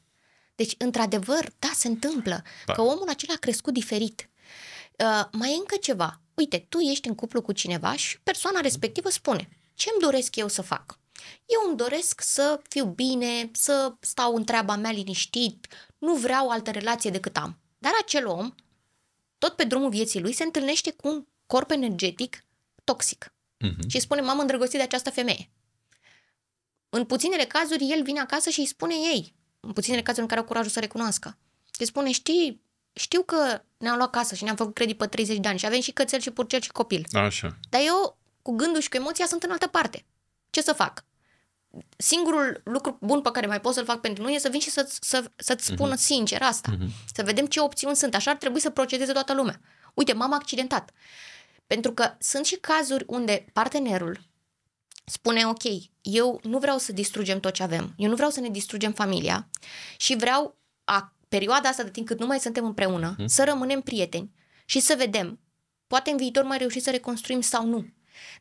Speaker 1: Deci, într-adevăr, da, se întâmplă ba. Da. că omul acela a crescut diferit. Uh, mai e încă ceva uite, tu ești în cuplu cu cineva și persoana respectivă spune ce îmi doresc eu să fac. Eu îmi doresc să fiu bine, să stau în treaba mea liniștit, nu vreau altă relație decât am. Dar acel om, tot pe drumul vieții lui, se întâlnește cu un corp energetic toxic uh-huh. și spune, m-am îndrăgostit de această femeie. În puținele cazuri, el vine acasă și îi spune ei, în puținele cazuri în care au curajul să recunoască, îi spune, știi, știu că ne-am luat casă și ne-am făcut credit pe 30 de ani și avem și cățel și purcel și copil. Așa. Dar eu, cu gândul și cu emoția, sunt în altă parte. Ce să fac? Singurul lucru bun pe care mai pot să-l fac pentru noi e să vin și să, să, să-ți spun uh-huh. sincer asta. Uh-huh. Să vedem ce opțiuni sunt. Așa ar trebui să procedeze toată lumea. Uite, m-am accidentat. Pentru că sunt și cazuri unde partenerul spune, ok, eu nu vreau să distrugem tot ce avem, eu nu vreau să ne distrugem familia și vreau a, perioada asta de timp cât nu mai suntem împreună, mm-hmm. să rămânem prieteni și să vedem. Poate în viitor mai reușim să reconstruim sau nu.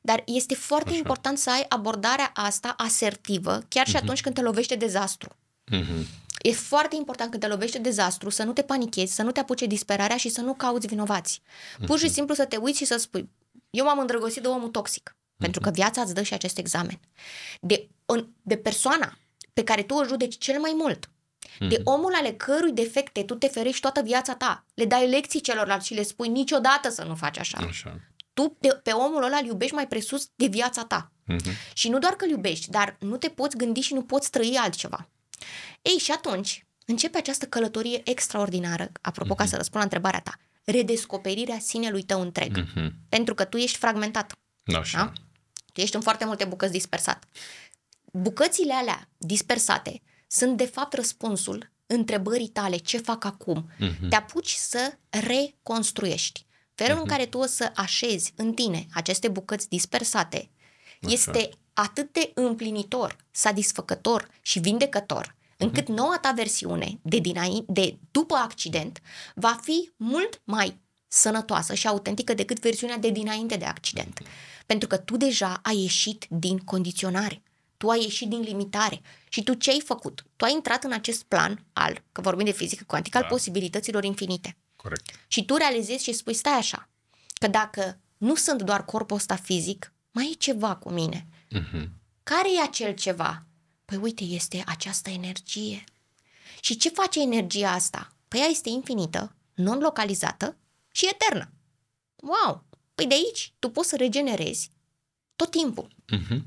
Speaker 1: Dar este foarte Așa. important să ai abordarea asta asertivă, chiar și mm-hmm. atunci când te lovește dezastru. Mm-hmm. E foarte important când te lovește dezastru să nu te panichezi, să nu te apuce disperarea și să nu cauți vinovați. Pur și mhm. simplu să te uiți și să spui, eu m-am îndrăgostit de omul toxic, pentru că mhm. viața îți dă și acest examen. De, în, de persoana pe care tu o judeci cel mai mult, Mhm. de omul ale cărui defecte tu te ferești toată viața ta. Le dai lecții celorlalți și le spui niciodată să nu faci așa. așa. Tu de, pe omul ăla îl iubești mai presus de viața ta. Uh-huh. Și nu doar că îl iubești, dar nu te poți gândi și nu poți trăi altceva. Ei, și atunci începe această călătorie extraordinară, apropo, uh-huh. ca mhm. să răspund la întrebarea ta, redescoperirea sinelui tău întreg. Uh-huh. Pentru că tu ești fragmentat. Da, așa. Da? Tu ești în foarte multe bucăți dispersat. Bucățile alea dispersate sunt de fapt răspunsul întrebării tale, ce fac acum. Uh-huh. Te apuci să reconstruiești. Felul uh-huh. în mhm. care tu o să așezi în tine aceste bucăți dispersate Așa. este atât de împlinitor, satisfăcător și vindecător, mhm. încât uh-huh. noua ta versiune de, dinainte, de după accident va fi mult mai sănătoasă și autentică decât versiunea de dinainte de accident. Uh-huh. Pentru că tu deja ai ieșit din condiționare tu ai ieșit din limitare. Și tu ce ai făcut? Tu ai intrat în acest plan al, că vorbim de fizică cuantică, da. al posibilităților infinite. Corect. Și tu realizezi și spui, stai așa, că dacă nu sunt doar corpul ăsta fizic, mai e ceva cu mine. Uh-huh. Care e acel ceva? Păi uite, este această energie. Și ce face energia asta? Păi ea este infinită, non-localizată și eternă. Wow! Păi de aici tu poți să regenerezi tot timpul. Uh-huh.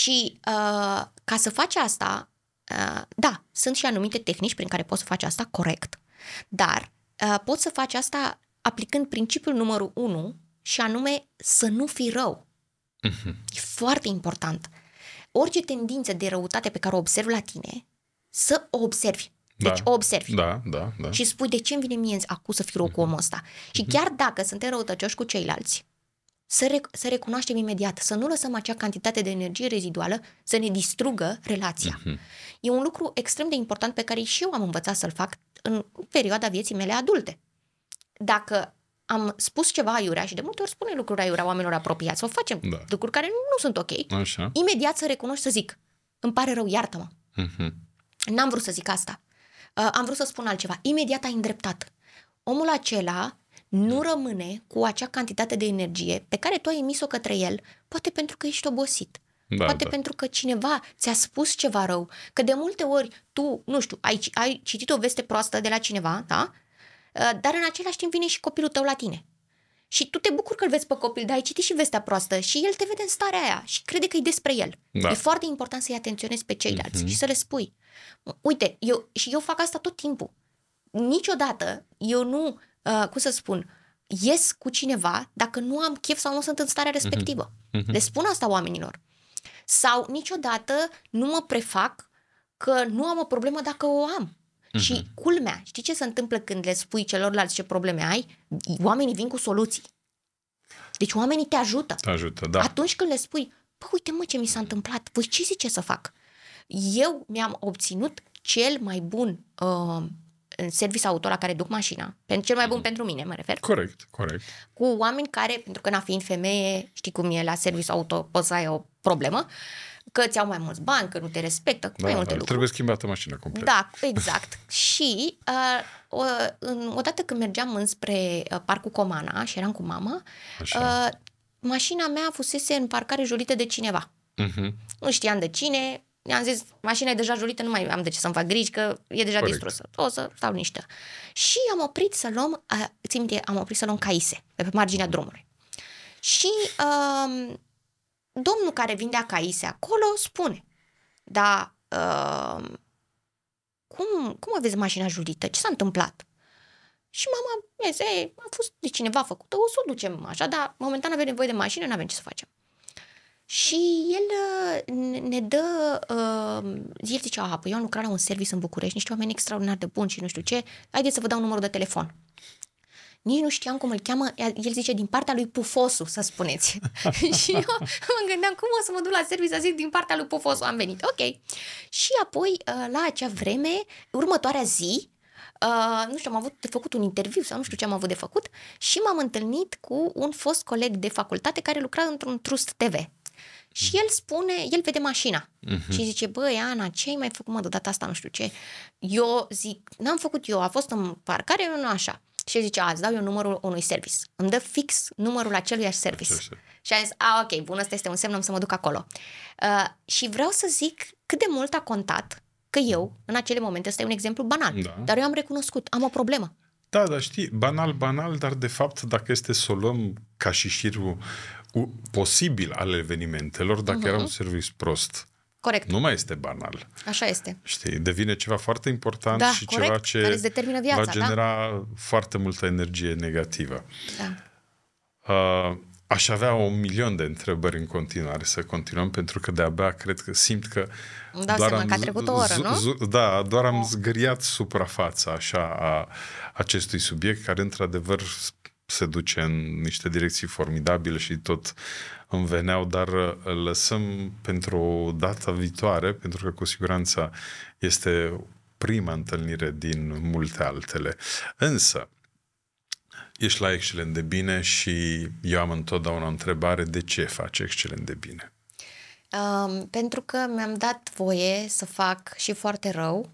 Speaker 1: Și uh, ca să faci asta, uh, da, sunt și anumite tehnici prin care poți să faci asta corect, dar uh, poți să faci asta aplicând principiul numărul 1 și anume să nu fii rău. Uh-huh. E foarte important. Orice tendință de răutate pe care o observi la tine, să o observi. Da. Deci da, observi.
Speaker 2: Da, da, da. Și
Speaker 1: spui de ce îmi vine mie acum să fiu rău cu mhm. omul ăsta. Și mhm. chiar dacă suntem răutăcioși cu ceilalți, să, rec- să recunoaștem imediat, să nu lăsăm acea cantitate de energie reziduală să ne distrugă relația. Uh-huh. E un lucru extrem de important pe care și eu am învățat să-l fac în perioada vieții mele adulte. Dacă am spus ceva aiurea și de multe ori spune lucruri aiurea oamenilor apropiați sau facem da. lucruri care nu sunt ok, Așa. imediat să recunoști să zic, îmi pare rău, iartă-mă. Uh-huh. N-am vrut să zic asta. Uh, am vrut să spun altceva. Imediat ai îndreptat. Omul acela nu rămâne cu acea cantitate de energie pe care tu ai emis-o către el, poate pentru că ești obosit. Da, poate da. pentru că cineva ți-a spus ceva rău, că de multe ori tu, nu știu, ai, ai citit o veste proastă de la cineva, da? Uh, dar în același timp vine și copilul tău la tine. Și tu te bucuri că îl vezi pe copil, dar ai citit și vestea proastă și el te vede în starea aia și crede că e despre el. Da. E foarte important să-i atenționezi pe ceilalți mm-hmm. și să le spui. Uite, eu, și eu fac asta tot timpul. Niciodată eu nu Uh, cum să spun, ies cu cineva dacă nu am chef sau nu sunt în starea mhm. respectivă. Uh-huh. Le spun asta oamenilor. Sau niciodată nu mă prefac că nu am o problemă dacă o am. Uh-huh. Și culmea, știi ce se întâmplă când le spui celorlalți ce probleme ai? Oamenii vin cu soluții. Deci oamenii te ajută. Te ajută, da. Atunci când le spui, păi uite mă ce mi s-a întâmplat, voi ce zice să fac? Eu mi-am obținut cel mai bun uh, în service auto la care duc mașina, pentru cel mai bun mm. pentru mine, mă refer. Corect, corect. Cu oameni care, pentru că n-a fi fiind femeie, știi cum e la service auto, poți să ai o problemă, că ți au mai mulți bani, că nu te respectă, da, mai multe da, lucruri.
Speaker 2: Trebuie schimbată mașina complet. Da,
Speaker 1: exact. și uh, în, odată când mergeam înspre uh, parcul Comana și eram cu mama, uh, mașina mea fusese în parcare jolită de cineva. Uh-huh. Nu știam de cine, I-am zis, mașina e deja julită, nu mai am de ce să-mi fac griji, că e deja Correct. distrusă. O să stau niște. Și am oprit să luăm, țin minte, am oprit să luăm caise, pe, pe marginea drumului. Și um, domnul care vindea caise acolo spune, da, um, cum, cum aveți mașina julită? Ce s-a întâmplat? Și mama mi-a zis, a fost de cineva făcută, o să o ducem așa, dar momentan avem nevoie de mașină, nu avem ce să facem și el ne dă, el uh, zicea, aha, păi eu am lucrat la un service în București, niște oameni extraordinar de buni și nu știu ce, haideți să vă dau numărul de telefon. Nici nu știam cum îl cheamă, el zice din partea lui Pufosu, să spuneți. și eu mă gândeam cum o să mă duc la service să zic din partea lui Pufosu, am venit, ok. Și apoi, uh, la acea vreme, următoarea zi, Uh, nu știu, am avut de făcut un interviu sau nu știu ce am avut de făcut și m-am întâlnit cu un fost coleg de facultate care lucra într-un trust TV. Și el spune, el vede mașina uh-huh. și zice, băi, Ana, ce ai mai făcut, mă, de data asta, nu știu ce. Eu zic, n-am făcut eu, a fost în parcare, nu așa. Și el zice, a, îți dau eu numărul unui service. Îmi dă fix numărul aceluiași service. Și a zis, a, ok, bun, ăsta este un semn, am să mă duc acolo. Uh, și vreau să zic cât de mult a contat că eu, în acele momente, ăsta e un exemplu banal, da. dar eu am recunoscut, am o problemă.
Speaker 2: Da, dar știi, banal, banal, dar de fapt, dacă este să o luăm ca și șirul posibil al evenimentelor dacă uh-huh. era un serviciu prost. Corect. Nu mai este banal. Așa este. Știi, devine ceva foarte important da, și corect, ceva ce care îți determină viața, va da. genera da? foarte multă energie negativă. Da. Uh, aș avea un milion de întrebări în continuare să continuăm, pentru că de-abia cred că simt că da, doar am, că a trecut o oră, z- Z- da, doar am oh. zgâriat suprafața așa a acestui subiect care într-adevăr se duce în niște direcții formidabile și tot îmi veneau, dar uh, lăsăm pentru data viitoare, pentru că cu siguranță este prima întâlnire din multe altele. Însă, ești la excelent de bine și eu am întotdeauna o întrebare de ce faci excelent de bine.
Speaker 1: Um, pentru că mi-am dat voie să fac și foarte rău,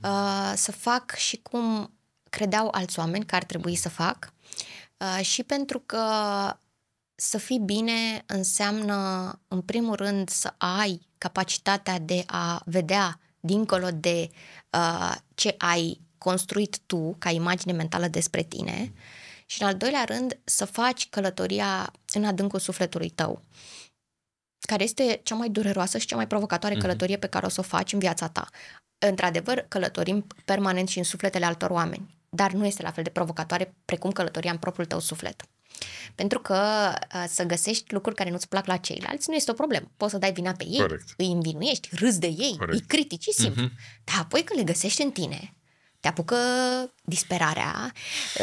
Speaker 1: uh, să fac și cum credeau alți oameni că ar trebui să fac Uh, și pentru că să fii bine înseamnă, în primul rând, să ai capacitatea de a vedea dincolo de uh, ce ai construit tu ca imagine mentală despre tine și, în al doilea rând, să faci călătoria în adâncul sufletului tău, care este cea mai dureroasă și cea mai provocatoare uh-huh. călătorie pe care o să o faci în viața ta. Într-adevăr, călătorim permanent și în sufletele altor oameni dar nu este la fel de provocatoare precum călătoria în propriul tău suflet. Pentru că uh, să găsești lucruri care nu-ți plac la ceilalți nu este o problemă. Poți să dai vina pe ei, Correct. îi învinuiești, râzi de ei, Correct. îi critici simplu. Uh-huh. Mhm. Dar apoi când le găsești în tine, te apucă disperarea,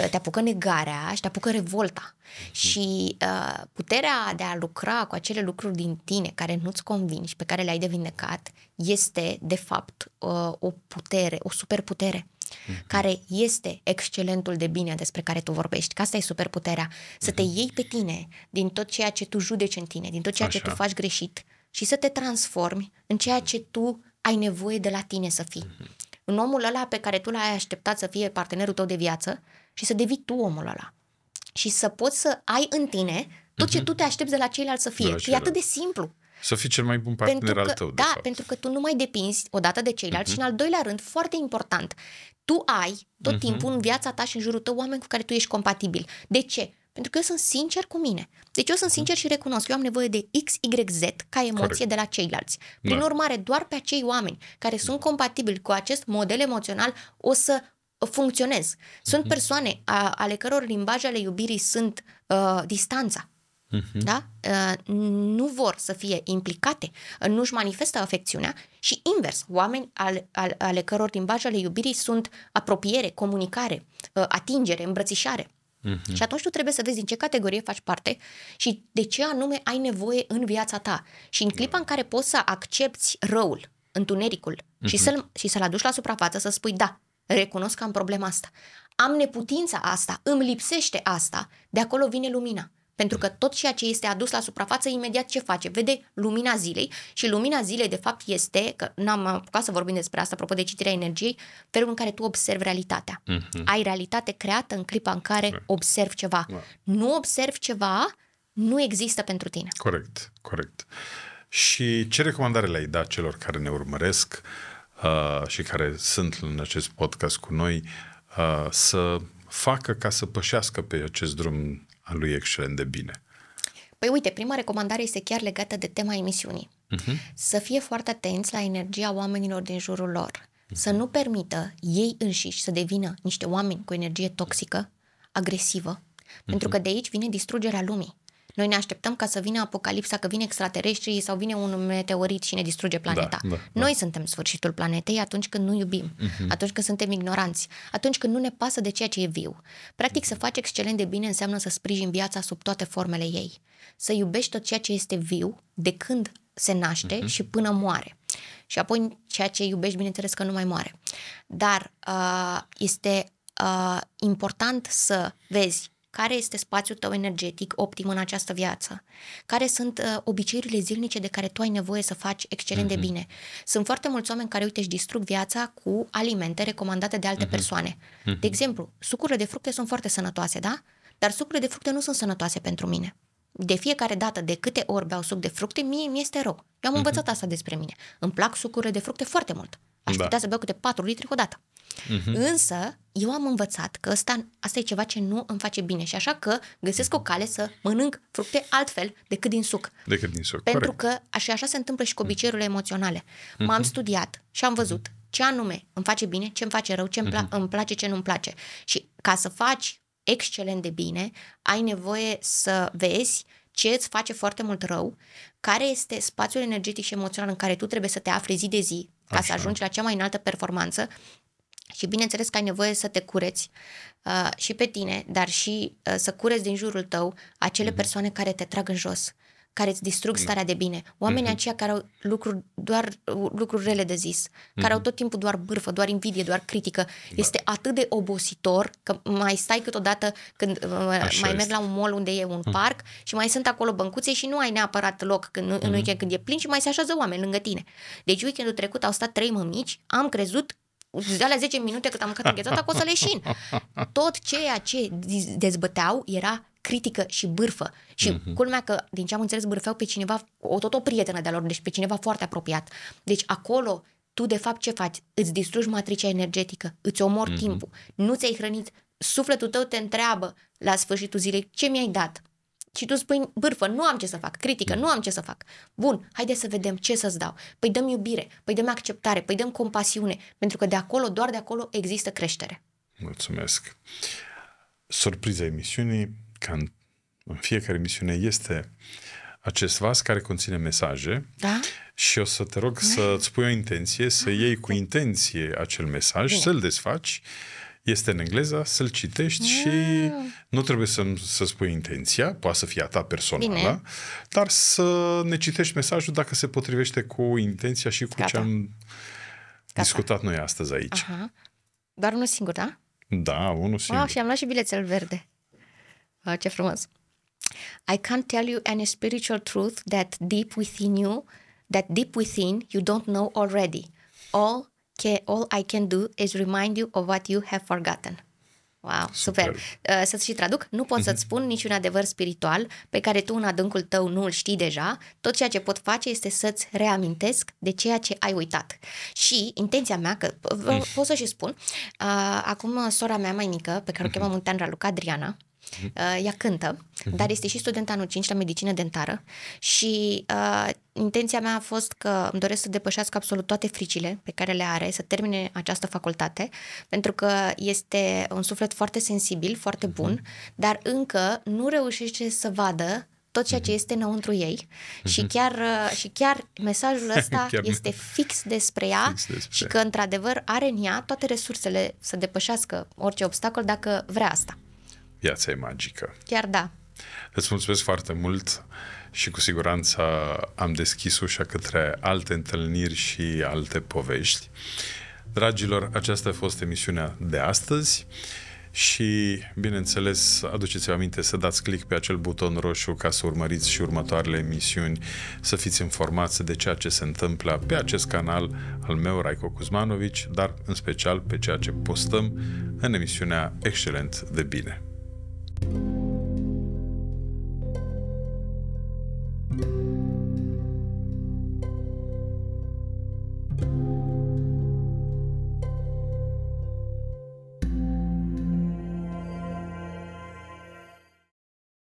Speaker 1: uh, te apucă negarea și te apucă revolta. Mhm. Și uh, puterea de a lucra cu acele lucruri din tine care nu-ți convin și pe care le-ai de vindecat este, de fapt, uh, o putere, o superputere. Mhm. care este excelentul de bine despre care tu vorbești, că asta e superputerea, să te mhm. iei pe tine din tot ceea ce tu judeci în tine, din tot ceea Așa. ce tu faci greșit și să te transformi în ceea ce mhm. tu ai nevoie de la tine să fii. În omul ăla pe care tu l-ai așteptat să fie partenerul tău de viață și să devii tu omul ăla. Și să poți să ai în tine tot ce tu te aștepți de la ceilalți să fie. Da, și e atât de simplu. Să
Speaker 2: fii cel mai bun partener pentru că, al tău. Da, fapt.
Speaker 1: pentru că tu nu mai depinzi odată de ceilalți uh-huh. și în al doilea rând, foarte important, tu ai tot uh-huh. timpul în viața ta și în jurul tău oameni cu care tu ești compatibil. De ce? Pentru că eu sunt sincer cu mine. Deci eu sunt mhm. sincer și recunosc, eu am nevoie de X, Y, Z ca emoție Corect. de la ceilalți. Prin da. urmare, doar pe acei oameni care sunt da. compatibili cu acest model emoțional o să uh, funcționez. Sunt persoane a, ale căror limbaje ale iubirii sunt uh, distanța uh-huh. da? Uh, nu vor să fie implicate, uh, nu-și manifestă afecțiunea și invers, oameni al, al, ale căror ale iubirii sunt apropiere, comunicare, uh, atingere, îmbrățișare. Uh-huh. Și atunci tu trebuie să vezi din ce categorie faci parte și de ce anume ai nevoie în viața ta. Și în clipa da. în care poți să accepti răul, întunericul uh-huh. și, mm-hmm. să-l, și să-l aduci la suprafață, să spui da, recunosc că am problema asta, am neputința asta, îmi lipsește asta, de acolo vine lumina. Pentru că tot ceea ce este adus la suprafață, imediat ce face? Vede lumina zilei și lumina zilei, de fapt, este, că n-am apucat să vorbim despre asta, apropo de citirea energiei, felul în care tu observi realitatea. Uh-huh. Ai realitate creată în clipa în care observi ceva. Da. Nu observi ceva, nu există pentru tine.
Speaker 2: Corect, corect. Și ce recomandare le-ai da celor care ne urmăresc uh, și care sunt în acest podcast cu noi uh, să facă ca să pășească pe acest drum a lui excelent de bine?
Speaker 1: Păi uite, prima recomandare este chiar legată de tema emisiunii. Uh-huh. Să fie foarte atenți la energia oamenilor din jurul lor. Uh-huh. Să nu permită ei înșiși să devină niște oameni cu energie toxică, agresivă, uh-huh. pentru mhm. că de aici vine distrugerea lumii. Noi ne așteptăm ca să vină apocalipsa, că vine extraterestrii sau vine un meteorit și ne distruge da, planeta. Da, da, da. Noi suntem sfârșitul planetei atunci când nu iubim, uh-huh. atunci când suntem ignoranți, atunci când nu ne pasă de ceea ce e viu. Practic, uh-huh. să faci excelent de bine înseamnă să sprijin viața sub toate formele ei, să iubești tot ceea ce este viu de când se naște uh-huh. și până moare. Și apoi ceea ce iubești, bineînțeles că nu mai moare. Dar uh, este uh, important să vezi care este spațiul tău energetic optim în această viață, care sunt uh, obiceiurile zilnice de care tu ai nevoie să faci excelent uh-huh. de mhm. bine. Sunt foarte mulți oameni care, uite, își distrug viața cu alimente recomandate de alte uh-huh. persoane. Uh-huh. De exemplu, sucurile de fructe sunt foarte sănătoase, da? Dar sucurile de fructe nu sunt sănătoase pentru mine. De fiecare dată, de câte ori beau suc de fructe, mie mi este rău. Eu am învățat asta despre mine. Îmi plac sucurile de fructe foarte mult. Aș da. putea să beau câte 4 litri odată. Uh-huh. Însă, eu am învățat că asta, asta e ceva ce nu îmi face bine și așa că găsesc o cale să mănânc fructe altfel decât din suc. Decât din suc, Pentru corect. că așa, așa se întâmplă și cu mhm. obiceiurile uh-huh. M-am studiat și am văzut ce anume îmi face bine, ce îmi face rău, ce îmi, uh-huh. îmi place, ce nu-mi place. Și ca să faci excelent de bine, ai nevoie să vezi ce îți face foarte mult rău, care este spațiul energetic și emoțional în care tu trebuie să te afli zi de zi ca Așa. să ajungi la cea mai înaltă performanță și bineînțeles că ai nevoie să te cureți uh, și pe tine, dar și uh, să cureți din jurul tău acele mm-hmm. persoane care te trag în jos care îți distrug mm. starea de bine. Oamenii mm-hmm. aceia care au lucruri, doar lucruri rele de zis, mm-hmm. care au mm-hmm. tot timpul doar bârfă, doar invidie, doar critică. Da. Este atât de obositor că mai stai câteodată când uh, Așa mai este. merg la un mall unde e un mm-hmm. parc și mai sunt acolo băncuțe și nu ai neapărat loc când, mm-hmm. în weekend când e plin și mai se așează oameni lângă tine. Deci weekendul trecut au stat trei mămici, am crezut de alea 10 minute cât am mâncat înghețata, că o să leșin. Tot ceea ce dezbăteau era critică și bârfă. Și uh-huh. culmea că, din ce am înțeles, bârfeau pe cineva, o, tot o prietenă de-a lor, deci pe cineva foarte apropiat. Deci acolo tu de fapt ce faci? Îți distrugi matricea energetică, îți omori mm-hmm. timpul, nu ți-ai hrănit, sufletul tău te întreabă la sfârșitul zilei ce mi-ai dat. Și tu spui, bârfă, nu am ce să fac, critică, nu mhm. am ce să fac. Bun, haide să vedem ce să-ți dau. Păi dăm iubire, păi dăm acceptare, păi dăm compasiune, pentru că de acolo, doar de acolo există creștere.
Speaker 2: Mulțumesc. Surpriza emisiunii, ca în, în fiecare emisiune este acest vas care conține mesaje da? și o să te rog să-ți pui o intenție, să ah, iei cu intenție acel mesaj, să-l desfaci este în engleză, să-l citești și ah. nu trebuie să, să spui intenția, poate să fie a ta personală, Bine. dar să ne citești mesajul dacă se potrivește cu intenția și cu Gata. ce am Gata. discutat noi astăzi aici.
Speaker 1: Aha. Doar unul singur, da?
Speaker 2: Da, unul singur. Oh,
Speaker 1: și am luat și bilețel verde. Uh, ce frumos! I can't tell you any spiritual truth that deep within you, that deep within you don't know already. All, ca, all I can do is remind you of what you have forgotten. Wow, super. super. Uh, să-ți și traduc, nu pot să-ți mhm. spun niciun adevăr spiritual pe care tu în adâncul tău nu îl știi deja. Tot ceea ce pot face este să-ți reamintesc de ceea ce ai uitat. Și intenția mea, că mm. pot să și spun, uh, acum sora mea mai mică, pe care o chemăm mhm. în Luca, Adriana, Mhm. Uh, ea cântă, uh-huh. dar este și student anul 5 la medicină dentară și uh, intenția mea a fost că îmi doresc să depășească absolut toate fricile pe care le are, să termine această facultate, pentru că este un suflet foarte sensibil, foarte mhm. bun, uh-huh. dar încă nu reușește să vadă tot ceea ce este înăuntru ei mm-hmm. și chiar, uh, și chiar mesajul ăsta chiar este fix despre ea fix despre. și că într-adevăr are în ea toate resursele să depășească orice obstacol dacă vrea asta
Speaker 2: viața e magică. Chiar da. Îți mulțumesc foarte mult și cu siguranță am deschis ușa către alte întâlniri și alte povești. Dragilor, aceasta a fost emisiunea de astăzi și, bineînțeles, aduceți-vă aminte să dați click pe acel buton roșu ca să urmăriți și următoarele emisiuni, să fiți informați de ceea ce se întâmplă pe acest canal al meu, Raico Kuzmanovici, dar în special pe ceea ce postăm în emisiunea Excelent de Bine. thank you